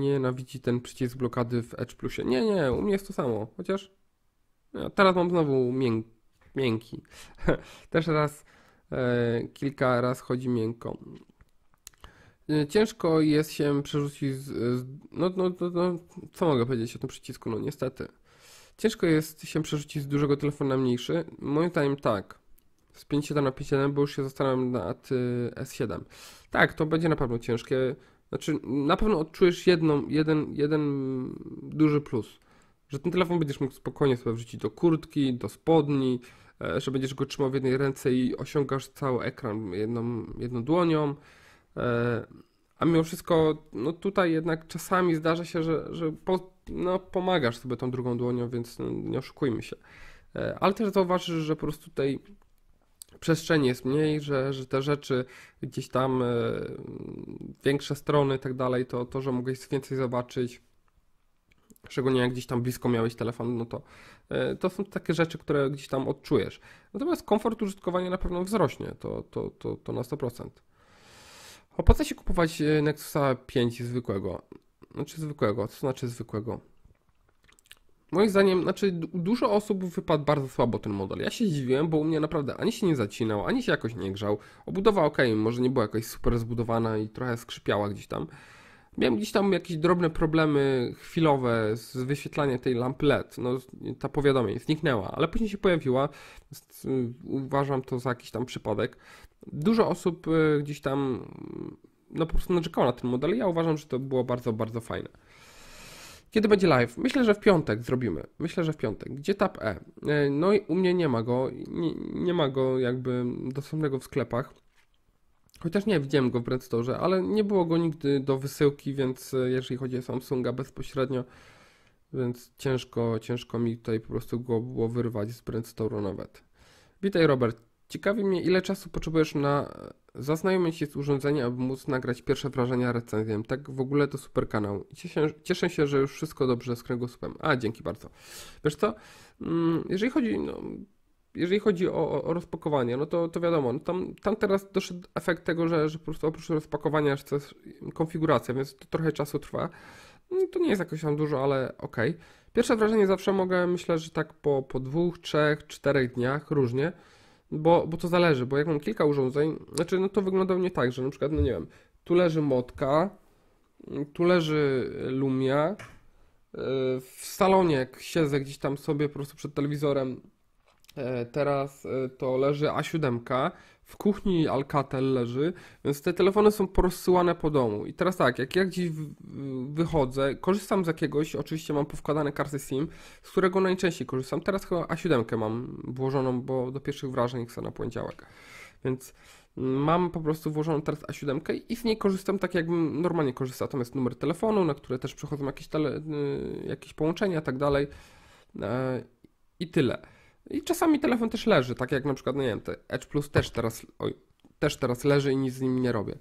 nienawidzi ten przycisk blokady w Edge Plusie. Nie, nie, u mnie jest to samo, chociaż e, teraz mam znowu miękki miękki. Też raz, e, kilka razy chodzi miękko. E, ciężko jest się przerzucić z, z no, no, no, no, co mogę powiedzieć o tym przycisku, no niestety. Ciężko jest się przerzucić z dużego telefonu na mniejszy. Moim zdaniem tak. Z 5.7 na 5.7, bo już się zastanawiam nad e, S7. Tak, to będzie na pewno ciężkie. Znaczy, na pewno odczujesz jedną, jeden, jeden duży plus że ten telefon będziesz mógł spokojnie sobie wrzucić do kurtki, do spodni, e, że będziesz go trzymał w jednej ręce i osiągasz cały ekran jedną, jedną dłonią. E, a mimo wszystko, no tutaj jednak czasami zdarza się, że, że po, no, pomagasz sobie tą drugą dłonią, więc no, nie oszukujmy się. E, ale też zauważysz, że po prostu tutaj przestrzeni jest mniej, że, że te rzeczy gdzieś tam, większe strony i tak dalej, to, to, że mogłeś więcej zobaczyć, szczególnie jak gdzieś tam blisko miałeś telefon, no to e, to są takie rzeczy, które gdzieś tam odczujesz. Natomiast komfort użytkowania na pewno wzrośnie, to, to, to, to na 100%. Opłaca się kupować e, Nexusa 5 zwykłego. Znaczy zwykłego, co znaczy zwykłego? Moim zdaniem, znaczy dużo osób wypadł bardzo słabo ten model. Ja się zdziwiłem, bo u mnie naprawdę ani się nie zacinał, ani się jakoś nie grzał. Obudowa ok, może nie była jakoś super zbudowana i trochę skrzypiała gdzieś tam. Miałem gdzieś tam jakieś drobne problemy chwilowe z wyświetlaniem tej lampy LED. No, ta powiadomień zniknęła, ale później się pojawiła. Y, uważam to za jakiś tam przypadek. Dużo osób y, gdzieś tam mm, no, po prostu narzekało na ten model. Ja uważam, że to było bardzo, bardzo fajne. Kiedy będzie live? Myślę, że w piątek zrobimy. Myślę, że w piątek. Gdzie Tab E? Y, no i u mnie nie ma go. Nie, nie ma go jakby dostępnego w sklepach. Chociaż nie, widziałem go w Red Store, ale nie było go nigdy do wysyłki, więc e, jeżeli chodzi o Samsunga bezpośrednio, więc ciężko, ciężko mi tutaj po prostu go było wyrwać z Brand nawet. Witaj Robert. Ciekawi mnie, ile czasu potrzebujesz na e, zaznajomienie się z urządzeniem, aby móc nagrać pierwsze wrażenia recenzją. Tak w ogóle to super kanał. Cieszę, cieszę się, że już wszystko dobrze z kręgosłupem. A, dzięki bardzo. Wiesz co, mm, jeżeli chodzi, no, jeżeli chodzi o, o, rozpakowanie, no to, to wiadomo, no tam, tam teraz doszedł efekt tego, że, że po prostu oprócz rozpakowania jeszcze jest konfiguracja, więc to trochę czasu trwa. No to nie jest jakoś tam dużo, ale okej. Okay. Pierwsze wrażenie zawsze mogę, myślę, że tak po, po dwóch, trzech, czterech dniach, różnie, bo, bo to zależy, bo jak mam kilka urządzeń, znaczy no to wygląda mnie tak, że na przykład, no nie wiem, tu leży motka, mm, tu leży lumia, y, w salonie jak siedzę gdzieś tam sobie po prostu przed telewizorem, E, teraz e, to leży A7, w kuchni Alcatel leży, więc te telefony są porozsyłane po domu. I teraz tak, jak ja gdzieś wychodzę, korzystam z jakiegoś, oczywiście mam powkładane karty SIM, z którego najczęściej korzystam. Teraz chyba A7 mam włożoną, bo do pierwszych wrażeń chcę na poniedziałek. Więc mm, mam po prostu włożoną teraz A7 i z niej korzystam tak, jakbym normalnie korzystał. Tam jest numer telefonu, na które też przechodzą jakieś, tele, y, jakieś połączenia i tak dalej. E, I tyle. I czasami telefon też leży, tak jak na przykład, no nie wiem, Edge Plus też teraz, oj, też teraz leży i nic z nim nie robię.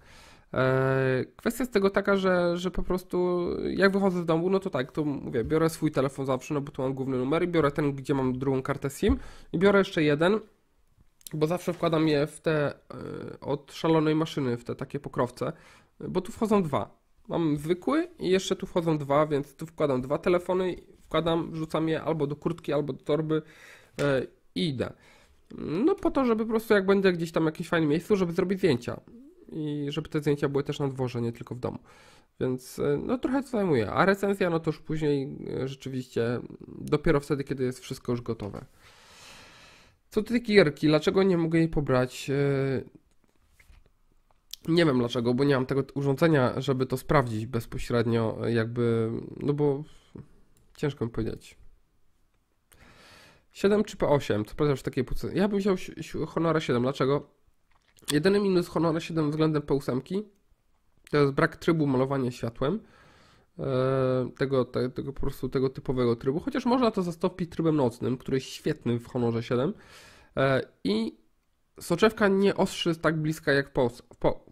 E, kwestia jest tego taka, że, że po prostu jak wychodzę z domu, no to tak, to mówię, biorę swój telefon zawsze, no bo tu mam główny numer i biorę ten, gdzie mam drugą kartę SIM i biorę jeszcze jeden, bo zawsze wkładam je w te e, od szalonej maszyny, w te takie pokrowce, bo tu wchodzą dwa. Mam zwykły i jeszcze tu wchodzą dwa, więc tu wkładam dwa telefony, wkładam, wrzucam je albo do kurtki, albo do torby E, idę. No po to, żeby po prostu jak będę gdzieś tam w jakimś fajnym miejscu, żeby zrobić zdjęcia. I żeby te zdjęcia były też na dworze, nie tylko w domu. Więc e, no trochę to zajmuje. A recenzja no to już później e, rzeczywiście dopiero wtedy, kiedy jest wszystko już gotowe. Co do tej gierki, dlaczego nie mogę jej pobrać? Nie wiem dlaczego, bo nie mam tego urządzenia, żeby to sprawdzić bezpośrednio, jakby, no bo ciężko mi powiedzieć. 7 czy P8, co prawda już takie pucy. Ja bym wziął Honora 7, dlaczego? Jedyny minus Honora 7 względem P8 to jest brak trybu malowania światłem. E, tego, tego po prostu tego typowego trybu, chociaż można to zastąpić trybem nocnym, który jest świetny w Honorze 7 e, i soczewka nie ostrzy tak bliska jak po,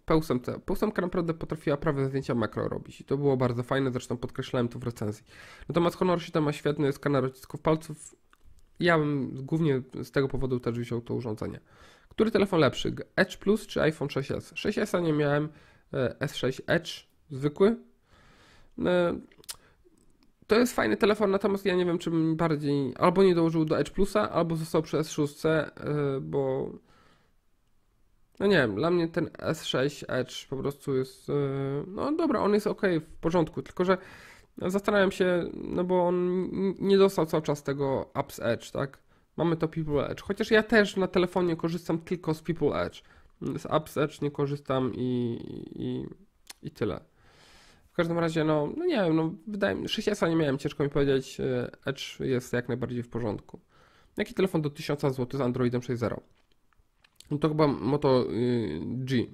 P8C. naprawdę potrafiła prawie zdjęcia makro robić i to było bardzo fajne, zresztą podkreślałem to w recenzji. Natomiast Honor 7 ma świetny skaner odcisków palców ja bym głównie z tego powodu też wziął to urządzenie. Który telefon lepszy? Edge Plus czy iPhone 6s? 6s nie miałem, e, S6 Edge zwykły. E, to jest fajny telefon, natomiast ja nie wiem, czy bym bardziej albo nie dołożył do Edge Plusa, albo został przy S6, e, bo no nie wiem, dla mnie ten S6 Edge po prostu jest, no dobra, on jest ok, w porządku, tylko że no, zastanawiam się, no bo on nie dostał cały czas tego Apps Edge, tak? Mamy to People Edge. Chociaż ja też na telefonie korzystam tylko z People Edge. Z Apps Edge nie korzystam i, i, i tyle. W każdym razie, no, no nie wiem, no wydaje mi się, 6S nie miałem, ciężko mi powiedzieć. E, Edge jest jak najbardziej w porządku. Jaki telefon do 1000 zł z Androidem 6.0? No to chyba Moto y, G y,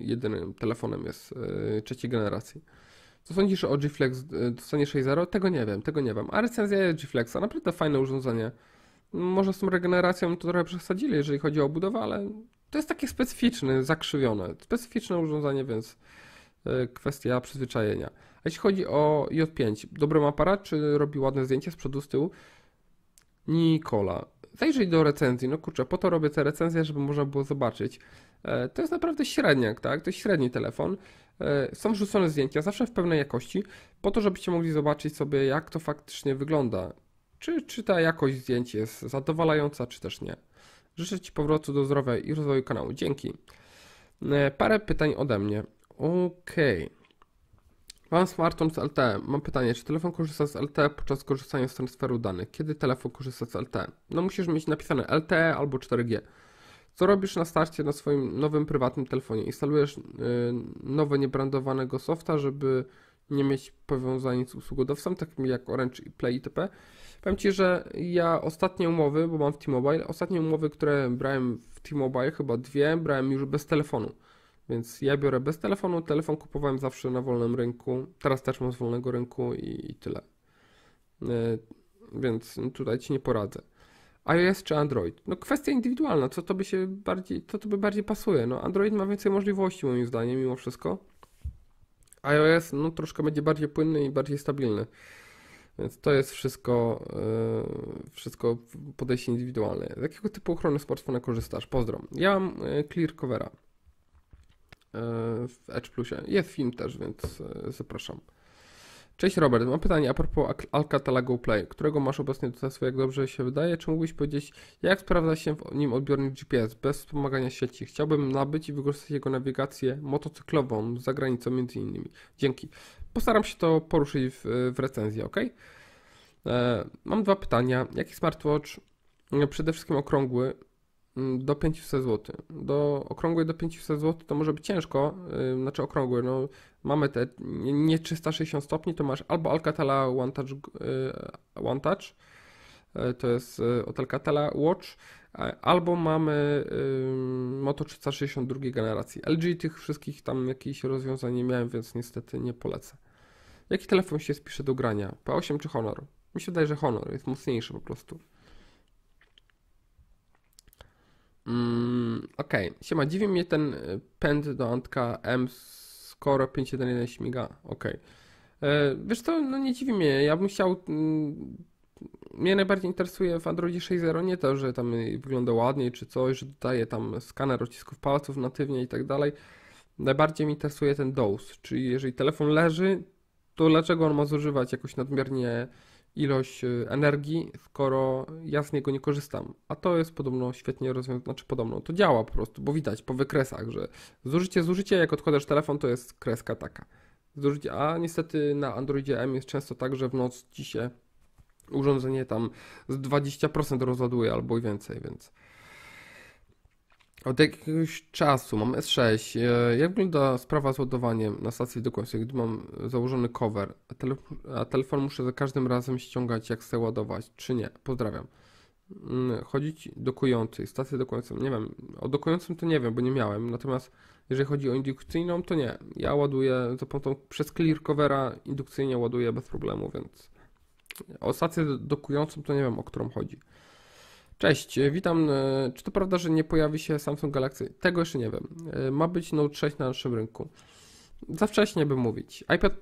jedynym telefonem jest y, trzeciej generacji. Co sądzisz o G-Flex w e, 6.0? Tego nie wiem, tego nie wiem. A recenzja G-Flexa, naprawdę fajne urządzenie. Może z tą regeneracją to trochę przesadzili, jeżeli chodzi o budowę, ale to jest takie specyficzne, zakrzywione. Specyficzne urządzenie, więc e, kwestia przyzwyczajenia. A jeśli chodzi o J5, dobry aparat, czy robi ładne zdjęcie z przodu, z tyłu? Nikola. Zajrzyj do recenzji, no kurczę, po to robię te recenzje, żeby można było zobaczyć. E, to jest naprawdę średniak, tak? To jest średni telefon. E, są wrzucone zdjęcia, zawsze w pewnej jakości, po to, żebyście mogli zobaczyć sobie, jak to faktycznie wygląda. Czy, czy ta jakość zdjęć jest zadowalająca, czy też nie. Życzę Ci powrotu do zdrowia i rozwoju kanału. Dzięki. E, parę pytań ode mnie. Okej. Okay. Mam smartfon z LTE. Mam pytanie, czy telefon korzysta z LTE podczas korzystania z transferu danych? Kiedy telefon korzysta z LTE? No musisz mieć napisane LTE albo 4G. Co robisz na starcie na swoim nowym prywatnym telefonie? Instalujesz y, nowe niebrandowanego softa, żeby nie mieć powiązań z usługodawcą, takimi jak Orange Play itp. Powiem Ci, że ja ostatnie umowy, bo mam w T-Mobile, ostatnie umowy, które brałem w T-Mobile, chyba dwie, brałem już bez telefonu. Więc ja biorę bez telefonu, telefon kupowałem zawsze na wolnym rynku, teraz też mam z wolnego rynku i, i tyle. Yy, więc tutaj Ci nie poradzę iOS czy Android? No kwestia indywidualna, co to by się bardziej, co to by bardziej pasuje. No Android ma więcej możliwości moim zdaniem mimo wszystko. iOS no troszkę będzie bardziej płynny i bardziej stabilny. Więc to jest wszystko, yy, wszystko podejście indywidualne. Z jakiego typu ochrony smartfona korzystasz? Pozdro. Ja mam e, Clear Covera yy, w Edge Plusie. Jest film też, więc yy, zapraszam. Cześć Robert, mam pytanie a propos Alcatala Go Play, którego masz obecnie do testu, jak dobrze się wydaje. Czy mógłbyś powiedzieć, jak sprawdza się w nim odbiornik GPS bez wspomagania sieci? Chciałbym nabyć i wykorzystać jego nawigację motocyklową za granicą między innymi. Dzięki. Postaram się to poruszyć w, w recenzji, ok? E, mam dwa pytania. Jaki smartwatch, przede wszystkim okrągły, Mm, do 500 zł. Do okrągłej do 500 zł to może być ciężko, yy, znaczy okrągłe, no mamy te nie 360 stopni, to masz albo Alcatela One Touch, yy, One Touch yy, to jest y, od Alcatala Watch, albo mamy y, Moto 362 generacji. LG tych wszystkich tam jakieś rozwiązań nie miałem, więc niestety nie polecę. Jaki telefon się spisze do grania? P8 czy Honor? Mi się wydaje, że Honor jest mocniejszy po prostu. Mm, Okej, okay. siema, dziwi mnie ten e, pęd do Antka M skoro 5.1.1 śmiga. Okej. Okay. E, wiesz co, no nie dziwi mnie, ja bym chciał... Mm, mnie najbardziej interesuje w Androidzie 6.0 nie to, że tam wygląda ładniej czy coś, że dodaje tam skaner odcisków palców natywnie i tak dalej. Najbardziej mi interesuje ten dose, czyli jeżeli telefon leży, to dlaczego on ma zużywać jakoś nadmiernie ilość y, energii, skoro ja z niego nie korzystam. A to jest podobno świetnie rozwiązane, znaczy podobno, to działa po prostu, bo widać po wykresach, że zużycie, zużycie, jak odkładasz telefon, to jest kreska taka. Zużycie, a niestety na Androidzie M jest często tak, że w noc ci się urządzenie tam z 20% rozładuje albo i więcej, więc od jakiegoś czasu mam S6. E, jak wygląda sprawa z ładowaniem na stacji widokości, gdy mam założony cover, a, tele, a, telefon muszę za każdym razem ściągać, jak chcę ładować, czy nie? Pozdrawiam. Mm, Chodzić do kującej, stację końca, nie wiem, o dokującym to nie wiem, bo nie miałem, natomiast jeżeli chodzi o indukcyjną, to nie. Ja ładuję za pomocą, przez clear covera indukcyjnie ładuję bez problemu, więc o stację dokującą to nie wiem, o którą chodzi. Cześć, witam. E, czy to prawda, że nie pojawi się Samsung Galaxy? Tego jeszcze nie wiem. E, ma być Note 6 na naszym rynku. Za wcześnie by mówić. iPad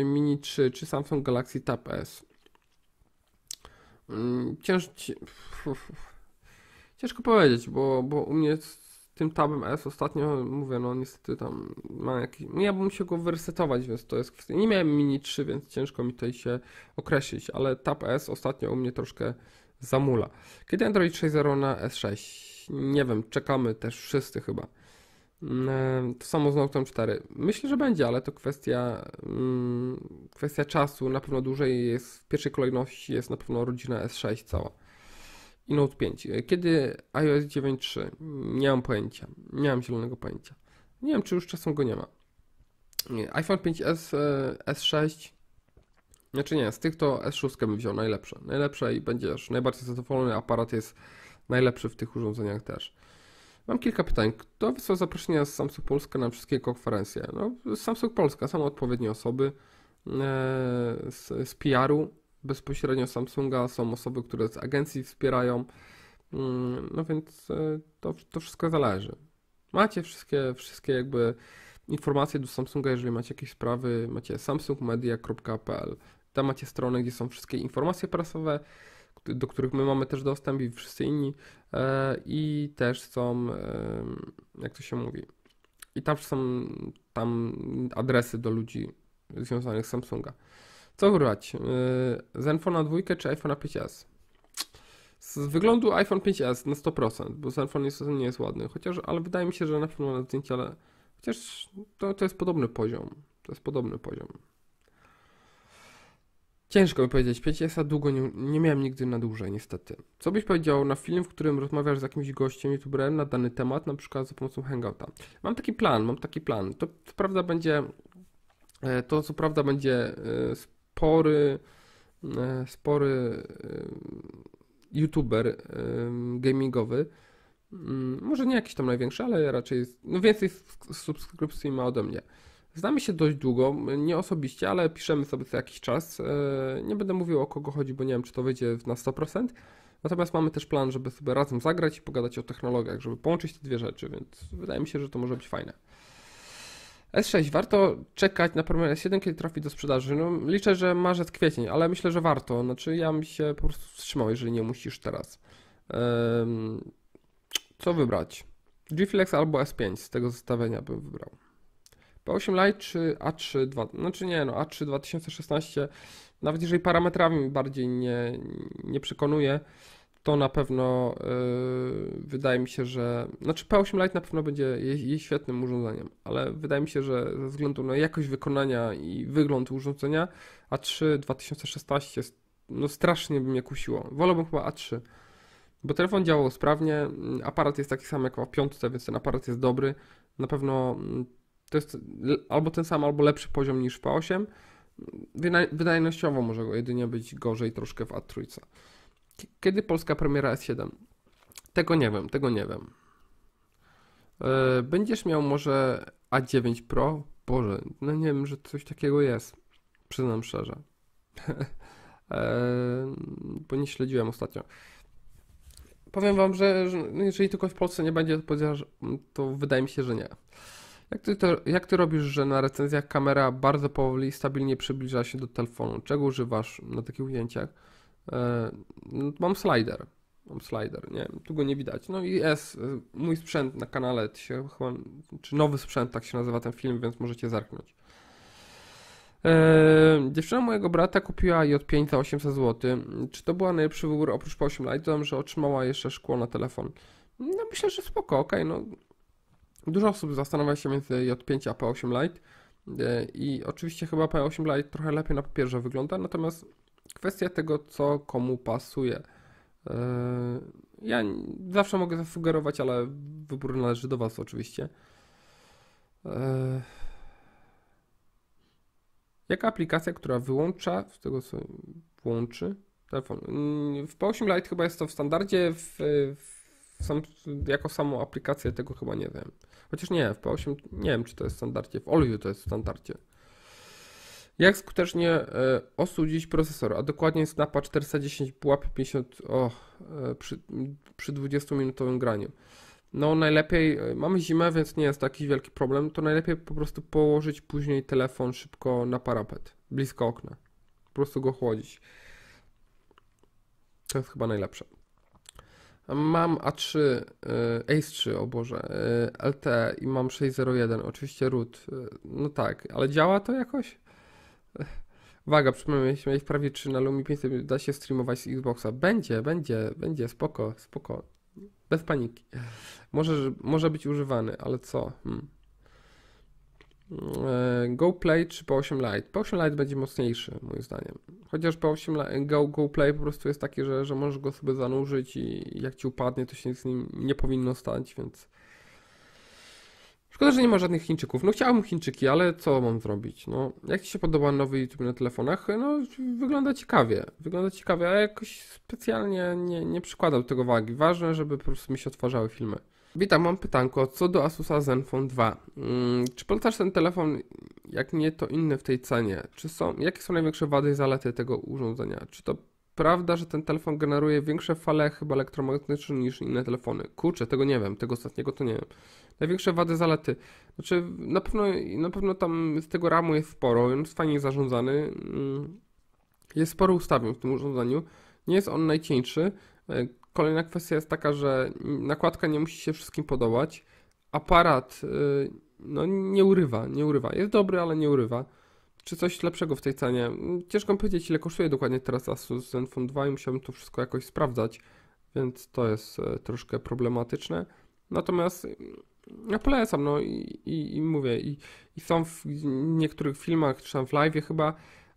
e, Mini 3 czy Samsung Galaxy Tab S. Mm, cięż... Ciężko powiedzieć, bo, bo u mnie z tym Tabem S ostatnio, mówię, no niestety tam mam jakiś... No, ja bym musiał go wyresetować, więc to jest kwestia... Nie miałem Mini 3, więc ciężko mi tutaj się określić, ale Tab S ostatnio u mnie troszkę zamula. Kiedy Android 6.0 na S6? Nie wiem, czekamy też wszyscy chyba. Mm, to samo z Note 4. Myślę, że będzie, ale to kwestia, mm, kwestia czasu. Na pewno dłużej jest, w pierwszej kolejności jest na pewno rodzina S6 cała. I Note 5. Kiedy iOS 9.3? Nie mam pojęcia. Nie mam zielonego pojęcia. Nie wiem, czy już czasem go nie ma. iPhone 5S, e, S6 znaczy nie, z tych to S6 bym wziął najlepsze. Najlepsze i będziesz najbardziej zadowolony. Aparat jest najlepszy w tych urządzeniach też. Mam kilka pytań. Kto wysłał zaproszenia z Samsung Polska na wszystkie konferencje? No, Samsung Polska, są odpowiednie osoby e, z, z PR-u bezpośrednio Samsunga, są osoby, które z agencji wspierają. Mm, no więc e, to, to wszystko zależy. Macie wszystkie, wszystkie jakby informacje do Samsunga, jeżeli macie jakieś sprawy, macie samsungmedia.pl. Tam macie strony, gdzie są wszystkie informacje prasowe, do których my mamy też dostęp i wszyscy inni. E, I też są, e, jak to się mówi, i tam są tam adresy do ludzi związanych z Samsunga. Co wybrać? E, Zenfona 2 czy iPhone 5S? Z wyglądu iPhone 5S na 100%, bo Zenfone jest, nie jest ładny, chociaż, ale wydaje mi się, że na pewno na zdjęcia, ale chociaż to, to jest podobny poziom. To jest podobny poziom. Ciężko mi powiedzieć. Pięciesa długo nie, nie miałem nigdy na dłużej, niestety. Co byś powiedział na film, w którym rozmawiasz z jakimś gościem, youtuberem na dany temat, na przykład za pomocą hangouta? Mam taki plan, mam taki plan. To co prawda będzie, e, to co prawda będzie e, spory, e, spory youtuber gamingowy. Mm, może nie jakiś tam największy, ale raczej, no więcej subskrypcji ma ode mnie. Znamy się dość długo, nie osobiście, ale piszemy sobie co jakiś czas. E, nie będę mówił o kogo chodzi, bo nie wiem, czy to wyjdzie na 100%. Natomiast mamy też plan, żeby sobie razem zagrać i pogadać o technologiach, żeby połączyć te dwie rzeczy, więc wydaje mi się, że to może być fajne. S6, warto czekać na Premiere S7, kiedy trafi do sprzedaży. No, liczę, że marzec, kwiecień, ale myślę, że warto. Znaczy, ja bym się po prostu wstrzymał, jeżeli nie musisz teraz. co wybrać? G-Flex albo S5 z tego zestawienia bym wybrał. P8 Lite czy A3, 2, znaczy nie, no A3 2016, nawet jeżeli parametrami bardziej nie, nie przekonuje, to na pewno yy, wydaje mi się, że. Znaczy P8 Lite na pewno będzie jej, jej, świetnym urządzeniem, ale wydaje mi się, że ze względu na jakość wykonania i wygląd urządzenia A3 2016 no strasznie by mnie kusiło. Wolałbym chyba A3. Bo telefon działał sprawnie, aparat jest taki sam jak w piątce, więc ten aparat jest dobry. Na pewno mm, to jest albo ten sam, albo lepszy poziom niż P8. Wydajnościowo może jedynie być gorzej troszkę w A3. Kiedy polska premiera S7? Tego nie wiem, tego nie wiem. E, będziesz miał może A9 Pro? Boże, no nie wiem, że coś takiego jest. Przyznam szczerze. E, bo nie śledziłem ostatnio. Powiem wam, że, jeżeli tylko w Polsce nie będzie, to, to wydaje mi się, że nie. Jak ty, to, jak ty robisz, że na recenzjach kamera bardzo powoli i stabilnie przybliża się do telefonu? Czego używasz na takich ujęciach? E, no, mam slider. Mam slider, nie tu go nie widać. No i S, e, mój sprzęt na kanale, się, chyba, czy nowy sprzęt, tak się nazywa ten film, więc możecie zerknąć. Eee, dziewczyna mojego brata kupiła J5 za 800 zł. Czy to była najlepszy wybór oprócz po 8 Lite? Dodam, że otrzymała jeszcze szkło na telefon. No myślę, że spoko, okej, okay, no Dużo osób zastanawia się między J5 a P8 Lite e, i oczywiście chyba P8 Lite trochę lepiej na papierze wygląda, natomiast kwestia tego, co komu pasuje. E, ja zawsze mogę zasugerować, ale wybór należy do Was oczywiście. E, jaka aplikacja, która wyłącza, z tego co włączy telefon? W P8 Lite chyba jest to w standardzie, w, w jako samą aplikację tego chyba nie wiem. Chociaż nie, w P8 nie wiem, czy to jest w standardzie. W Olju to jest w standardzie. Jak skutecznie y, e, osudzić prosesor, a dokładnie Snapa 410 pułap 50 oh, y, przy, przy 20-minutowym graniu? No najlepiej, e, mamy zimę, więc nie jest taki wielki problem, to najlepiej po prostu położyć później telefon szybko na parapet, blisko okna. Po prostu go chłodzić. To jest chyba najlepsze. Mam A3, y, ACE3, o Boże, y, LT i mam 601, oczywiście root. Y, no tak, ale działa to jakoś? Waga, przypomnę, miałeś prawie 3 na Lumi 500, da się streamować z Xboxa. Będzie, będzie, będzie, spoko, spoko. Bez paniki. Może, może być używany, ale co? Hmm. E, go Play czy P8 Lite? P8 Lite będzie mocniejszy, moim zdaniem. Chociaż 8 Go, Go Play po prostu jest takie, że, że możesz go sobie zanurzyć i jak ci upadnie, to się nic z nim nie powinno stać, więc. Szkoda, że nie ma żadnych Chińczyków. No chciałbym Chińczyki, ale co mam zrobić? No, jak Ci się podoba nowy YouTube na telefonach? No, wygląda ciekawie. Wygląda ciekawie, A jakoś specjalnie nie, nie przykładał tego wagi. Ważne, żeby po prostu mi się otwarzały filmy. Witam, mam pytanko co do Asusa Zenfone 2. Hmm, czy polecasz ten telefon, jak nie to inny w tej cenie? Czy są, jakie są największe wady i zalety tego urządzenia? Czy to prawda, że ten telefon generuje większe fale chyba elektromagnetyczne niż inne telefony? Kurczę, tego nie wiem, tego ostatniego to nie wiem. Największe wady, zalety. Znaczy, na pewno, na pewno tam z tego ramu jest sporo, on jest fajnie zarządzany. Mm, jest sporo ustawień w tym urządzeniu. Nie jest on najcieńszy. E, Kolejna kwestia jest taka, że nakładka nie musi się wszystkim podobać. Aparat y, no, nie urywa, nie urywa. Jest dobry, ale nie urywa. Czy coś lepszego w tej cenie? Mm, ciężko powiedzieć, ile kosztuje dokładnie teraz Asus Zenfone 2 i musiałem to wszystko jakoś sprawdzać, więc to jest e, troszkę problematyczne. Natomiast mm, ja polecam, no i, i, i mówię, i, i są w niektórych filmach, czy tam w live chyba,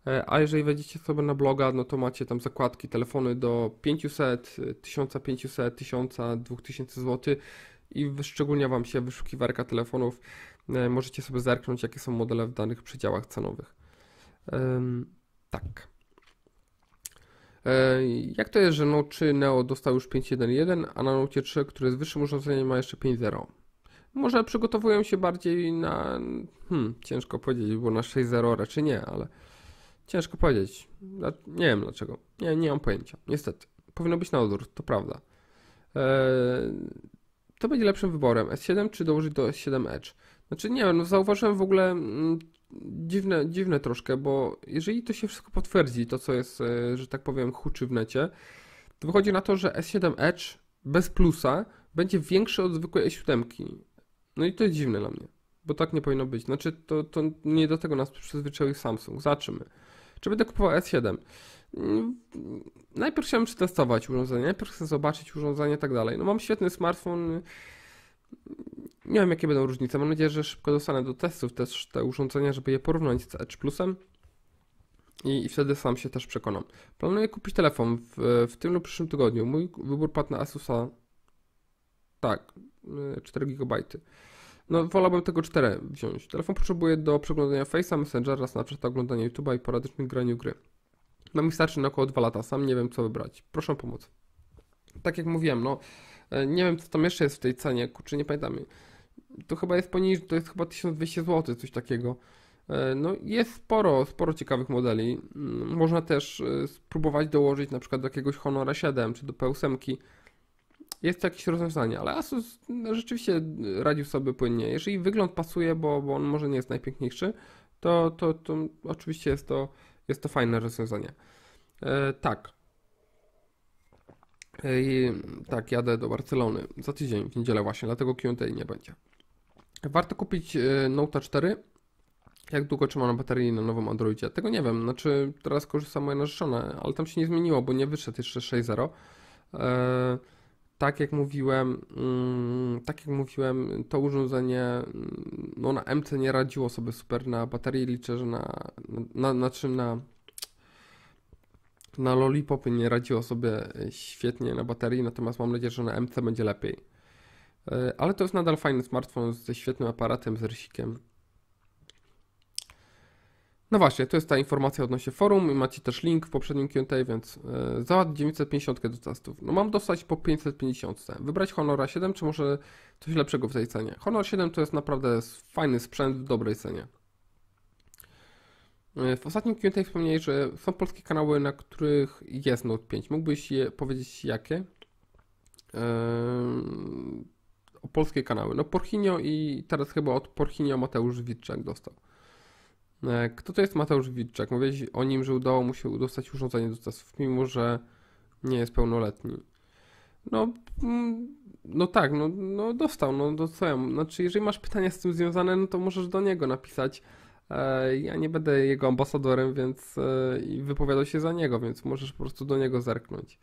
E, a jeżeli wejdziecie sobie na bloga, no to macie tam zakładki telefony do 500, 1500, 1000, 2000 zł i wyszczególnia Wam się wyszukiwarka telefonów. E, możecie sobie zerknąć, jakie są modele w danych przedziałach cenowych. Tak. E, jak to jest, że Neo 3 Neo dostał już 5.1.1, a na Note 3, który jest wyższym urządzeniem, ma jeszcze 5.0? Może przygotowują się bardziej na... Hmm, ciężko powiedzieć, bo na 6.0 raczej nie, ale... Ciężko powiedzieć. Nie wiem dlaczego. Nie, nie mam pojęcia. Niestety. Powinno być na odwrót, to prawda. E, to będzie lepszym wyborem. S7 czy dołożyć do S7 Edge? Znaczy nie wiem, no zauważyłem w ogóle mm, dziwne, dziwne troszkę, bo jeżeli to się wszystko potwierdzi, to co jest, e, że tak powiem, huczy w necie, to wychodzi na to, że S7 Edge bez plusa będzie większy od zwykłej S 7 No i to jest dziwne dla mnie, bo tak nie powinno być. Znaczy to, to nie do tego nas przyzwyczaił Samsung. Zaczymy. Czy będę kupował S7? Mm, najpierw chciałem przetestować urządzenie, najpierw chcę zobaczyć urządzenie i tak dalej. No mam świetny smartfon, nie wiem jakie będą różnice. Mam nadzieję, że szybko dostanę do testów też te urządzenia, żeby je porównać z Edge Plusem. I, I, wtedy sam się też przekonam. Planuję kupić telefon w, w tym lub przyszłym tygodniu. Mój wybór padł na Asusa. Tak, 4 y, GB. No, wolałbym tego 4 wziąć. Telefon potrzebuję do przeglądania Face'a, Messengera, przykład oglądania YouTube'a i poradycznych graniu gry. No mi starczy na około 2 lata, sam nie wiem co wybrać. Proszę o pomoc. Tak jak mówiłem, no e, nie wiem co tam jeszcze jest w tej cenie, czy nie pamiętam. To chyba jest poniżej, to jest chyba 1200 zł, coś takiego. E, no jest sporo, sporo ciekawych modeli. Mm, można też e, spróbować dołożyć na przykład do jakiegoś Honora 7 czy do P8 jest to jakieś rozwiązanie, ale Asus no, rzeczywiście radził sobie płynnie. Jeżeli wygląd pasuje, bo, bo on może nie jest najpiękniejszy, to, to, to oczywiście jest to, jest to fajne rozwiązanie. E, tak. E, tak, jadę do Barcelony za tydzień, w niedzielę właśnie, dlatego Q&A nie będzie. Warto kupić e, Note 4? Jak długo trzyma na baterii na nowym Androidzie? Tego nie wiem, znaczy teraz korzysta moje narzeczone, ale tam się nie zmieniło, bo nie wyszedł jeszcze 6.0. Eee, tak jak mówiłem, mm, tak jak mówiłem, to urządzenie mm, no na MC nie radziło sobie super na baterii, liczę, że na, na, znaczy na na Lollipopy nie radziło sobie świetnie na baterii, natomiast mam nadzieję, że na MC będzie lepiej. E, ale to jest nadal fajny smartfon ze świetnym aparatem, z rysikiem. No właśnie, to jest ta informacja odnośnie forum i macie też link w poprzednim Q&A, więc yy, za 950 do testów. No mam dostać po 550. Wybrać Honora 7, czy może coś lepszego w tej cenie? Honor 7 to jest naprawdę fajny sprzęt w dobrej cenie. Yy, w ostatnim Q&A wspomniałeś, że są polskie kanały, na których jest Note 5. Mógłbyś je powiedzieć jakie? Yy, o polskie kanały. No Porchinio i teraz chyba od Porchinio Mateusz Witczak dostał. E, kto to jest Mateusz Witczak? Mówiłeś o nim, że udało mu się dostać urządzenie do testów, mimo że nie jest pełnoletni. No, mm, no tak, no, no dostał, no do co ja, Znaczy, jeżeli masz pytania z tym związane, no to możesz do niego napisać. E, ja nie będę jego ambasadorem, więc e, i wypowiadał się za niego, więc możesz po prostu do niego zerknąć.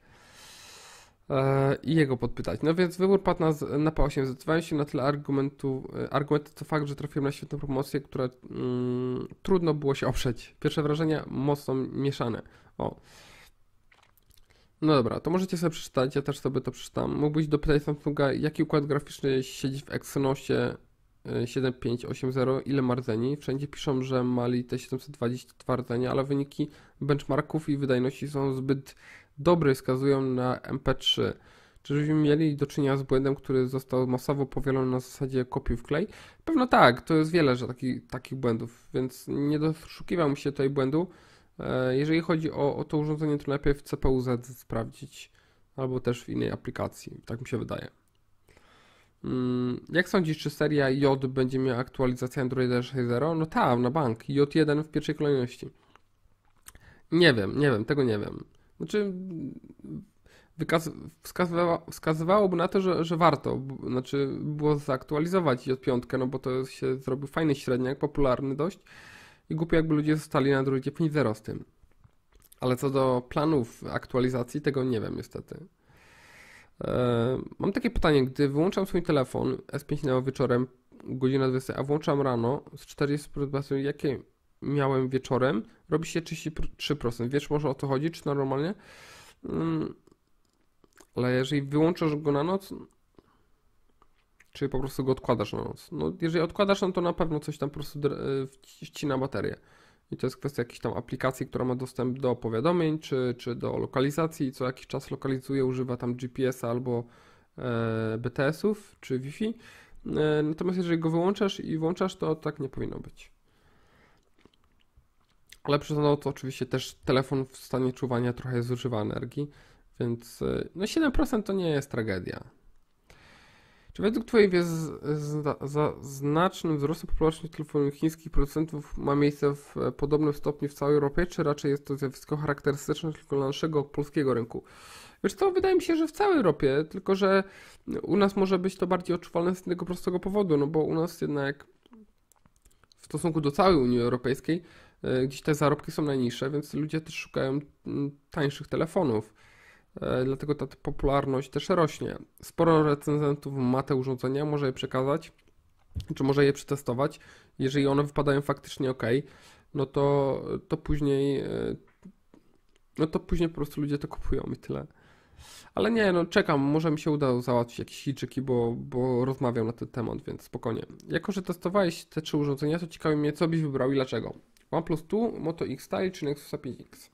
E, i jego podpytać. No więc wybór padł na, na P8. Zdecydowałem się na tyle argumentu, e, argumenty co fakt, że trafiłem na świetną promocję, która mm, trudno było się oprzeć. Pierwsze wrażenia mocno mieszane. O. No dobra, to możecie sobie przeczytać, ja też sobie to przeczytam. Mógłbyś dopytać Samsunga, jaki układ graficzny siedzi w Exynosie 7580, e, ile ma rdzeni. Wszędzie piszą, że mali te 722 rdzenia, ale wyniki benchmarków i wydajności są zbyt dobry wskazują na MP3. Czyżbyśmy mieli do czynienia z błędem, który został masowo powielony na zasadzie kopiuj klej? Pewno tak, to jest wiele że taki, takich błędów, więc nie doszukiwam się tutaj błędu. E, jeżeli chodzi o, o to urządzenie, to najpierw CPU-Z sprawdzić, albo też w innej aplikacji, tak mi się wydaje. Mm, jak sądzisz, czy seria J będzie miała aktualizację Androida 6.0? No tak, na bank. J1 w pierwszej kolejności. Nie wiem, nie wiem, tego nie wiem. Znaczy, wykaz, wskazywa, wskazywałoby na to, że, że warto, znaczy było zaktualizować i od piątkę, no bo to się zrobił fajny średniak, popularny dość i głupio jakby ludzie zostali na drugie 5.0 z tym. Ale co do planów aktualizacji, tego nie wiem niestety. Eee, mam takie pytanie, gdy wyłączam swój telefon S5 Neo wieczorem godzina 20, a włączam rano z 40%, jakie miałem wieczorem, robi się 33%. Wiesz może o co chodzi, czy normalnie? Mm, ale jeżeli wyłączasz go na noc, czy po prostu go odkładasz na noc? No, jeżeli odkładasz, no to na pewno coś tam po prostu e, wcina baterię. I to jest kwestia jakiejś tam aplikacji, która ma dostęp do powiadomień, czy, czy do lokalizacji, co jakiś czas lokalizuje, używa tam GPS-a albo e, BTS-ów, czy Wi-Fi. E, natomiast jeżeli go wyłączasz i włączasz, to tak nie powinno być. Ale przez noc oczywiście też telefon w stanie czuwania trochę zużywa energii, więc e, no 7% to nie jest tragedia. Czy według Twojej wiedzy za znacznym wzrostem popularności telefonów chińskich producentów ma miejsce w e, podobnym stopniu w całej Europie, czy raczej jest to zjawisko charakterystyczne tylko dla naszego polskiego rynku? Wiesz co, wydaje mi się, że w całej Europie, tylko że u nas może być to bardziej odczuwalne z tego prostego powodu, no bo u nas jednak w stosunku do całej Unii Europejskiej E, gdzieś te zarobki są najniższe, więc ludzie też szukają mm, tańszych telefonów. E, dlatego ta popularność też rośnie. Sporo recenzentów ma te urządzenia, może je przekazać, czy może je przetestować. Jeżeli one wypadają faktycznie ok, no to, to później e, no to później po prostu ludzie to kupują i tyle. Ale nie, no czekam, może mi się uda załatwić jakieś chiczyki, bo, bo rozmawiam na ten temat, więc spokojnie. Jako, że testowałeś te trzy urządzenia, to ciekawi mnie, co byś wybrał i dlaczego. OnePlus 2, Moto X Style czy Nexusa 5X.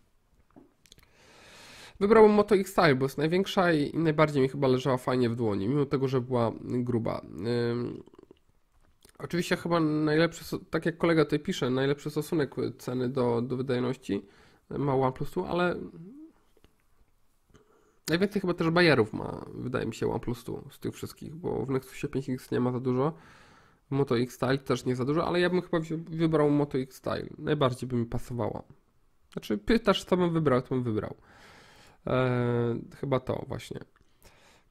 Wybrałbym Moto X Style, bo jest największa i najbardziej mi chyba leżała fajnie w dłoni, mimo tego, że była gruba. Ym... Oczywiście chyba najlepszy, tak jak kolega tutaj pisze, najlepszy stosunek ceny do, do wydajności ma OnePlus 2, ale najwięcej chyba też bajerów ma, wydaje mi się, OnePlus 2 z tych wszystkich, bo w Nexus 5X nie ma za dużo. Moto X Style też nie za dużo, ale ja bym chyba wybrał Moto X Style. Najbardziej by mi pasowała. Znaczy, pytasz, co bym wybrał, to bym wybrał. Eee, chyba to właśnie.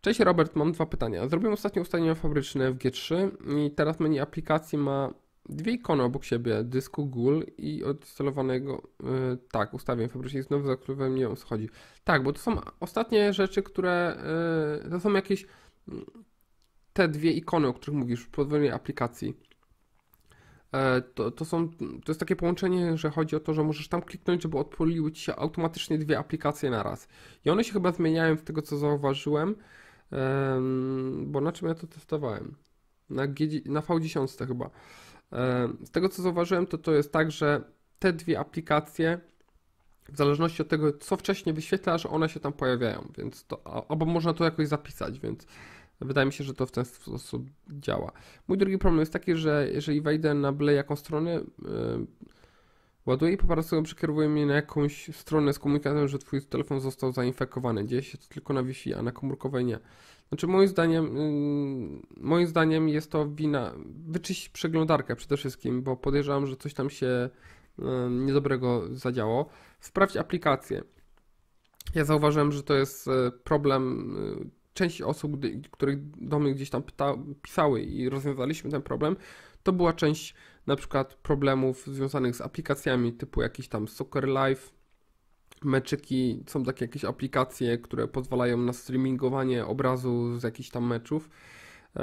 Cześć Robert, mam dwa pytania. Zrobiłem ostatnio ustawienia fabryczne w G3 i teraz menu aplikacji ma dwie ikony obok siebie, dysku Google i odinstalowanego, yy, e, tak, ustawień fabrycznych, znowu za nie wiem o co chodzi. Tak, bo to są ostatnie rzeczy, które, yy, to są jakieś te dwie ikony, o których mówisz, w podwójnej aplikacji, e, to, to, są, to jest takie połączenie, że chodzi o to, że możesz tam kliknąć, żeby odpoliły ci się automatycznie dwie aplikacje na raz. I one się chyba zmieniają z tego, co zauważyłem, bo na czym ja to testowałem? Na, G, na V10 chyba. E, z tego, co zauważyłem, to to jest tak, że te dwie aplikacje w zależności od tego, co wcześniej wyświetlasz, one się tam pojawiają, więc to, albo można to jakoś zapisać, więc Wydaje mi się, że to w ten sposób działa. Mój drugi problem jest taki, że jeżeli wejdę na byle jaką stronę, yy, ładuję i po prostu przekierowuje mnie na jakąś stronę z komunikatem, że twój telefon został zainfekowany. Dzieje się to tylko na Wi-Fi, a na komórkowej nie. Znaczy moim zdaniem, yy, moim zdaniem jest to wina, wyczyść przeglądarkę przede wszystkim, bo podejrzewam, że coś tam się yy, niedobrego zadziało. Sprawdź aplikację. Ja zauważyłem, że to jest y, problem y, część osób, których domy gdzieś tam pyta, pisały i rozwiązaliśmy ten problem, to była część na przykład problemów związanych z aplikacjami typu jakiś tam Soccer Live, meczyki, są takie jakieś aplikacje, które pozwalają na streamingowanie obrazu z jakichś tam meczów, eee,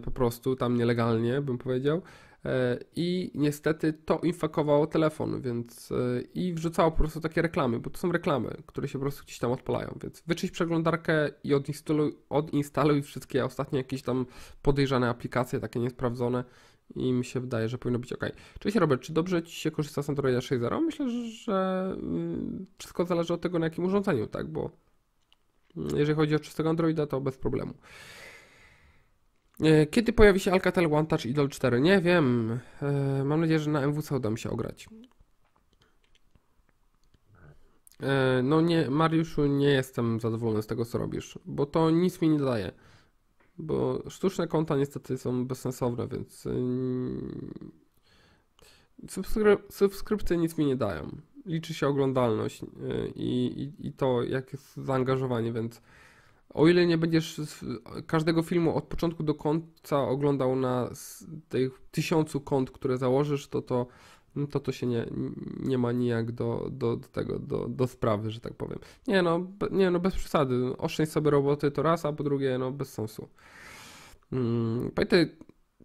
po prostu tam nielegalnie bym powiedział. E, i niestety to infakowało telefon, więc e, i wrzucało po prostu takie reklamy, bo to są reklamy, które się po prostu gdzieś tam odpalają, więc wyczyść przeglądarkę i odinstaluj, odinstaluj wszystkie ostatnie jakieś tam podejrzane aplikacje, takie niesprawdzone i mi się wydaje, że powinno być ok. Cześć Robert, czy dobrze Ci się korzysta z Androida 6.0? Myślę, że mm, wszystko zależy od tego, na jakim urządzeniu, tak, bo mm, jeżeli chodzi o czystego Androida, to bez problemu. E, kiedy pojawi się Alcatel One Touch Idol 4? Nie wiem. E, mam nadzieję, że na MWC uda mi się ograć. E, no nie, Mariuszu, nie jestem zadowolony z tego, co robisz, bo to nic mi nie daje. Bo sztuczne konta niestety są bezsensowne, więc y, subskry subskrypcje nic mi nie dają. Liczy się oglądalność y, i, i, i to, jak jest zaangażowanie, więc o ile nie będziesz każdego filmu od początku do końca oglądał na tych tysiącu kont, które założysz, to to, mm, to, to się nie, nie ma nijak do, do, do tego, do, do sprawy, że tak powiem. Nie no, nie no, bez przesady. Oszczędź sobie roboty to raz, a po drugie, no, bez sensu. Mm, pamiętaj,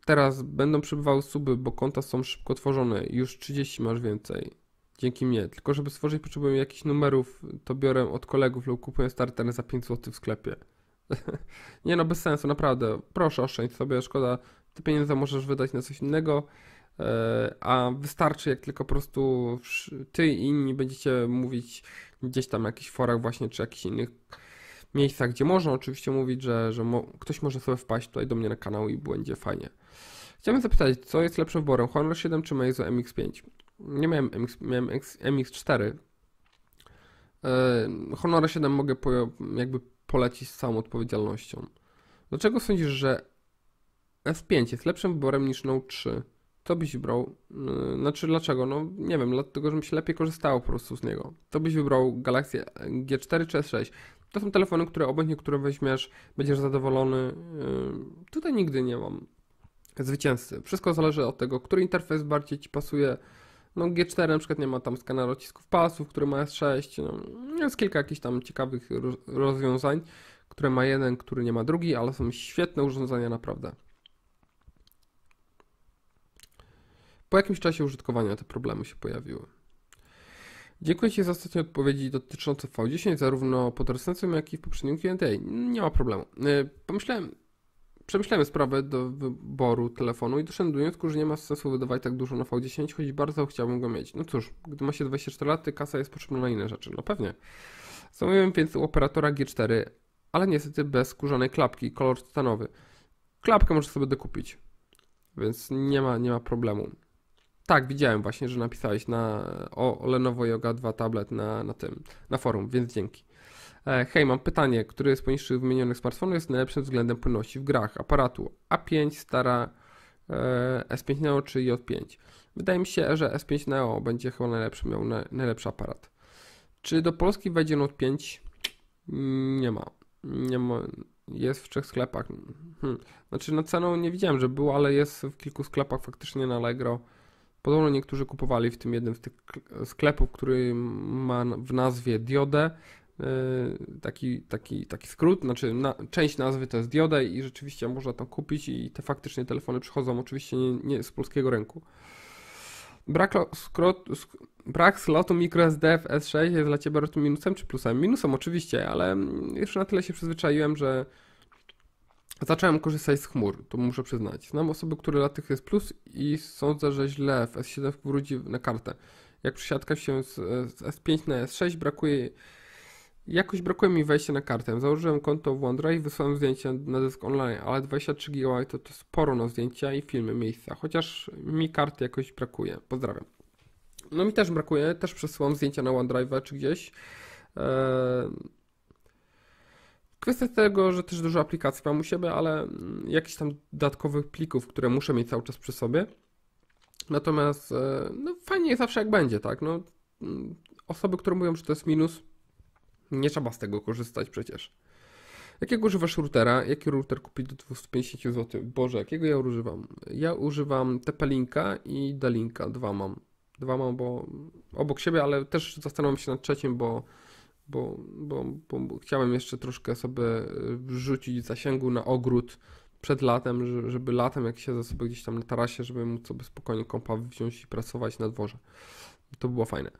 teraz będą przybywały suby, bo konta są szybko tworzone. Już 30 masz więcej dzięki mnie. Tylko żeby stworzyć potrzebuję jakichś numerów, to biorę od kolegów lub kupuję starter za 5 zł w sklepie. nie no, bez sensu, naprawdę. Proszę oszczędź sobie, szkoda. Te pieniądze możesz wydać na coś innego, e, a wystarczy jak tylko po prostu ty i inni będziecie mówić gdzieś tam na jakichś forach właśnie, czy jakichś innych miejscach, gdzie można oczywiście mówić, że, że mo ktoś może sobie wpaść tutaj do mnie na kanał i będzie fajnie. Chciałbym zapytać, co jest lepszym wyborem, Honor 7 czy Meizu MX5? Nie miałem MX, miałem MX4. E, Honora 7 mogę po, jakby polecić z całą odpowiedzialnością. Dlaczego sądzisz, że s 5 jest lepszym wyborem niż Note 3? To byś wybrał, e, znaczy dlaczego? No nie wiem, dlatego, że się lepiej korzystało po prostu z niego. To byś wybrał Galaxy e, G4 czy S6. To są telefony, które obojętnie, które weźmiesz, będziesz zadowolony. Tutaj nigdy nie mam zwycięzcy. Wszystko zależy od tego, który interfejs bardziej Ci pasuje, no G4 na przykład nie ma tam skanera odcisków palców, który ma S6, no, jest kilka jakichś tam ciekawych rozwiązań, które ma jeden, który nie ma drugi, ale są świetne urządzenia naprawdę. Po jakimś czasie użytkowania te problemy się pojawiły. Dziękuję Ci za ostatnie odpowiedzi dotyczące V10, zarówno pod recenzją, jak i w poprzednim Q&A. Nie ma problemu. Y, pomyślałem, Przemyślałem sprawę do wyboru telefonu i doszedłem do wniosku, że nie ma sensu wydawać tak dużo na V10, choć bardzo chciałbym go mieć. No cóż, gdy ma się 24 lata, kasa jest potrzebna na inne rzeczy. No pewnie. Zamówiłem więc u operatora G4, ale niestety bez skórzanej klapki, kolor stanowy. Klapkę możesz sobie dokupić, więc nie ma, nie ma problemu. Tak, widziałem właśnie, że napisałeś na, o Lenovo Yoga 2 tablet na, na tym, na forum, więc dzięki. E, hej, mam pytanie, który z poniższych wymienionych smartfonów jest najlepszym względem płynności w grach? Aparatu A5, stara e, S5 Neo czy J5? Wydaje mi się, że S5 Neo będzie chyba najlepszy, miał na, najlepszy aparat. Czy do Polski wejdzie Note 5? Mm, nie ma. Nie ma. Jest w trzech sklepach. Hmm. Znaczy, na no cenę nie widziałem, że był, ale jest w kilku sklepach faktycznie na Allegro. Podobno niektórzy kupowali w tym jednym z tych sklepów, który ma w nazwie diodę Y, taki, taki, taki skrót, znaczy na, część nazwy to jest dioda i rzeczywiście można tam kupić i te faktycznie telefony przychodzą oczywiście nie, nie z polskiego rynku. Brak, skrot, sk, brak slotu microSD w S6 jest dla Ciebie minusem czy plusem? Minusem oczywiście, ale już na tyle się przyzwyczaiłem, że zacząłem korzystać z chmur, to muszę przyznać. Znam osoby, które dla tych jest plus i sądzę, że źle w S7 wróci na kartę. Jak przesiadka się z, z S5 na S6 brakuje Jakoś brakuje mi wejścia na kartę. Założyłem konto w OneDrive, wysłałem zdjęcia na dysk online, ale 23 GB to, to sporo na zdjęcia i filmy miejsca, chociaż mi karty jakoś brakuje. Pozdrawiam. No mi też brakuje, też przesyłam zdjęcia na OneDrive czy gdzieś. Eee, kwestia tego, że też dużo aplikacji mam u siebie, ale mm, jakichś tam dodatkowych plików, które muszę mieć cały czas przy sobie. Natomiast e, no, fajnie jest zawsze jak będzie, tak? No, mm, osoby, które mówią, że to jest minus, nie trzeba z tego korzystać przecież. Jakiego używasz routera? Jaki router kupić do 250 zł? Boże, jakiego ja używam? Ja używam TP-Linka i D-Linka. Dwa mam. Dwa mam, bo obok siebie, ale też zastanawiam się nad trzecim, bo, bo, bo, bo chciałem jeszcze troszkę sobie y, wrzucić zasięgu na ogród przed latem, żeby latem jak siedzę sobie gdzieś tam na tarasie, żeby móc sobie spokojnie kąpa wziąć i pracować na dworze. To było fajne.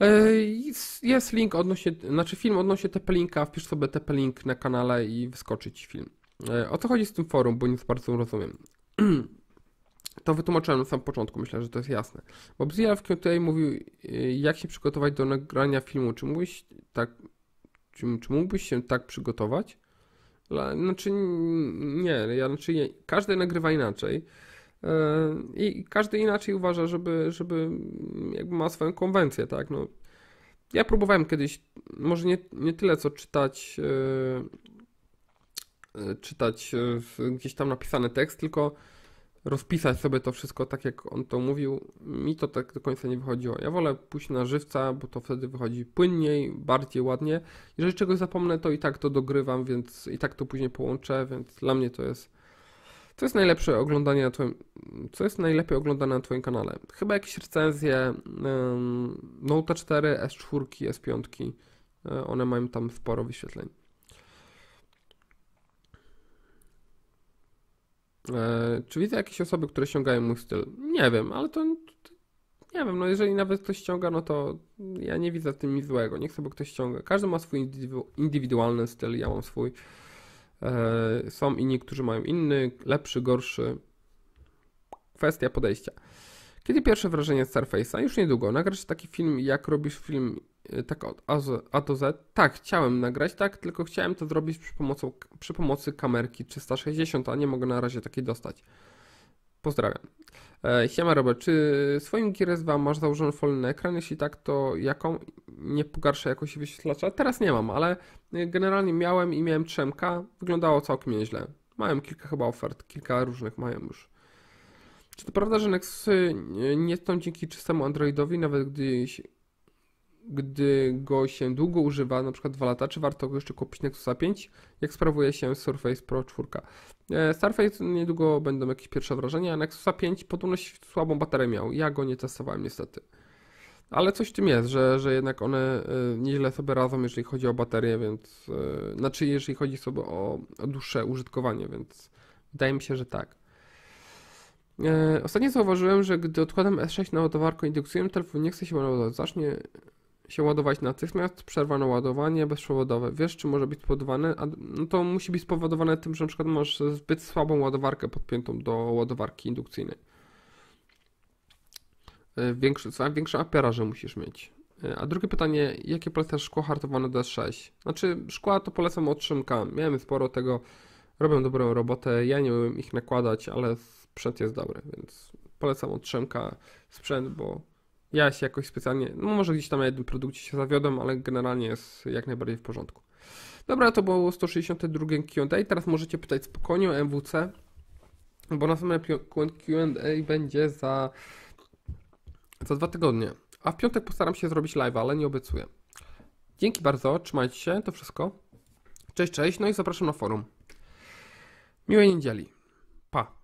E, jest link odnośnie, znaczy film odnośnie TP-Linka, wpisz sobie TP-Link na kanale i wyskoczy ci film. E, o co chodzi z tym forum, bo nie bardzo rozumiem. To wytłumaczyłem na samym początku, myślę, że to jest jasne. Bob Zilla tutaj mówił, e, jak się przygotować do nagrania filmu. Czy mógłbyś tak, czy, czy mógłbyś się tak przygotować? Znaczy nie, ja, znaczy nie. każdy nagrywa inaczej. E, I każdy inaczej uważa, żeby, żeby jakby ma swoją konwencję, tak? No, ja próbowałem kiedyś, może nie, nie tyle co czytać, e, e, czytać gdzieś tam napisany tekst, tylko rozpisać sobie to wszystko tak, jak on to mówił. Mi to tak do końca nie wychodziło. Ja wolę pójść na żywca, bo to wtedy wychodzi płynniej, bardziej ładnie. Jeżeli czegoś zapomnę, to i tak to dogrywam, więc i tak to później połączę, więc dla mnie to jest co jest najlepsze oglądanie na twoim, co jest najlepiej oglądane na twoim kanale? Chyba jakieś recenzje um, Note 4, S4, S5. One mają tam sporo wyświetleń. E, czy widzę jakieś osoby, które ściągają mój styl? Nie wiem, ale to, to nie wiem, no jeżeli nawet ktoś ściąga, no to ja nie widzę w tym nic złego. Niech sobie ktoś ściąga. Każdy ma swój indywidualny styl, ja mam swój. E, są inni, którzy mają inny, lepszy, gorszy. Kwestia podejścia. Kiedy pierwsze wrażenie z Surface'a? Już niedługo. Nagrasz taki film, jak robisz film e, tak od A do Z. Tak, chciałem nagrać, tak, tylko chciałem to zrobić przy, pomocy przy pomocy kamerki 360, a nie mogę na razie takiej dostać. Pozdrawiam. E, siema Robert, czy swoim Gears 2 masz założony folny ekran? Jeśli tak, to jaką nie pogarsza jakości wyświetlacza? Teraz nie mam, ale generalnie miałem i miałem 3K, wyglądało całkiem nieźle. Mają kilka chyba ofert, kilka różnych mają już. Czy to prawda, że Nexusy nie są dzięki czystemu Androidowi, nawet gdy gdy go się długo używa, na przykład 2 lata, czy warto go jeszcze kupić Nexusa 5, jak sprawuje się Surface Pro 4. E, Surface niedługo będą jakieś pierwsze wrażenia, a Nexusa 5 podobno słabą baterię miał, ja go nie testowałem niestety. Ale coś w tym jest, że, że jednak one e, nieźle sobie radzą, jeżeli chodzi o baterię, więc... E, znaczy, jeżeli chodzi sobie o, o dłuższe użytkowanie, więc wydaje mi się, że tak. Ostatnio zauważyłem, że gdy odkładam S6 na ładowarkę indukcyjną, telefon nie chce się ładować. Zacznie się ładować natychmiast, przerwano ładowanie bezprzewodowe. Wiesz, czy może być spowodowane? No to musi być spowodowane tym, że na przykład masz zbyt słabą ładowarkę podpiętą do ładowarki indukcyjnej. E, większy, większe aperaże musisz mieć. E, a drugie pytanie, jakie polecasz szkło hartowane D6? Znaczy, szkła to polecam od Szymka. Miałem sporo tego, robią dobrą robotę. Ja nie umiem ich nakładać, ale sprzęt jest dobry, więc polecam od Szymka sprzęt, bo ja się jakoś specjalnie, no może gdzieś tam na jednym produkcie się zawiodłem, ale generalnie jest jak najbardziej w porządku. Dobra, to było 162 Q&A, teraz możecie pytać spokojnie o MWC, bo następne Q&A będzie za, za dwa tygodnie. A w piątek postaram się zrobić live, ale nie obiecuję. Dzięki bardzo, trzymajcie się, to wszystko. Cześć, cześć, no i zapraszam na forum. Miłej niedzieli. Pa.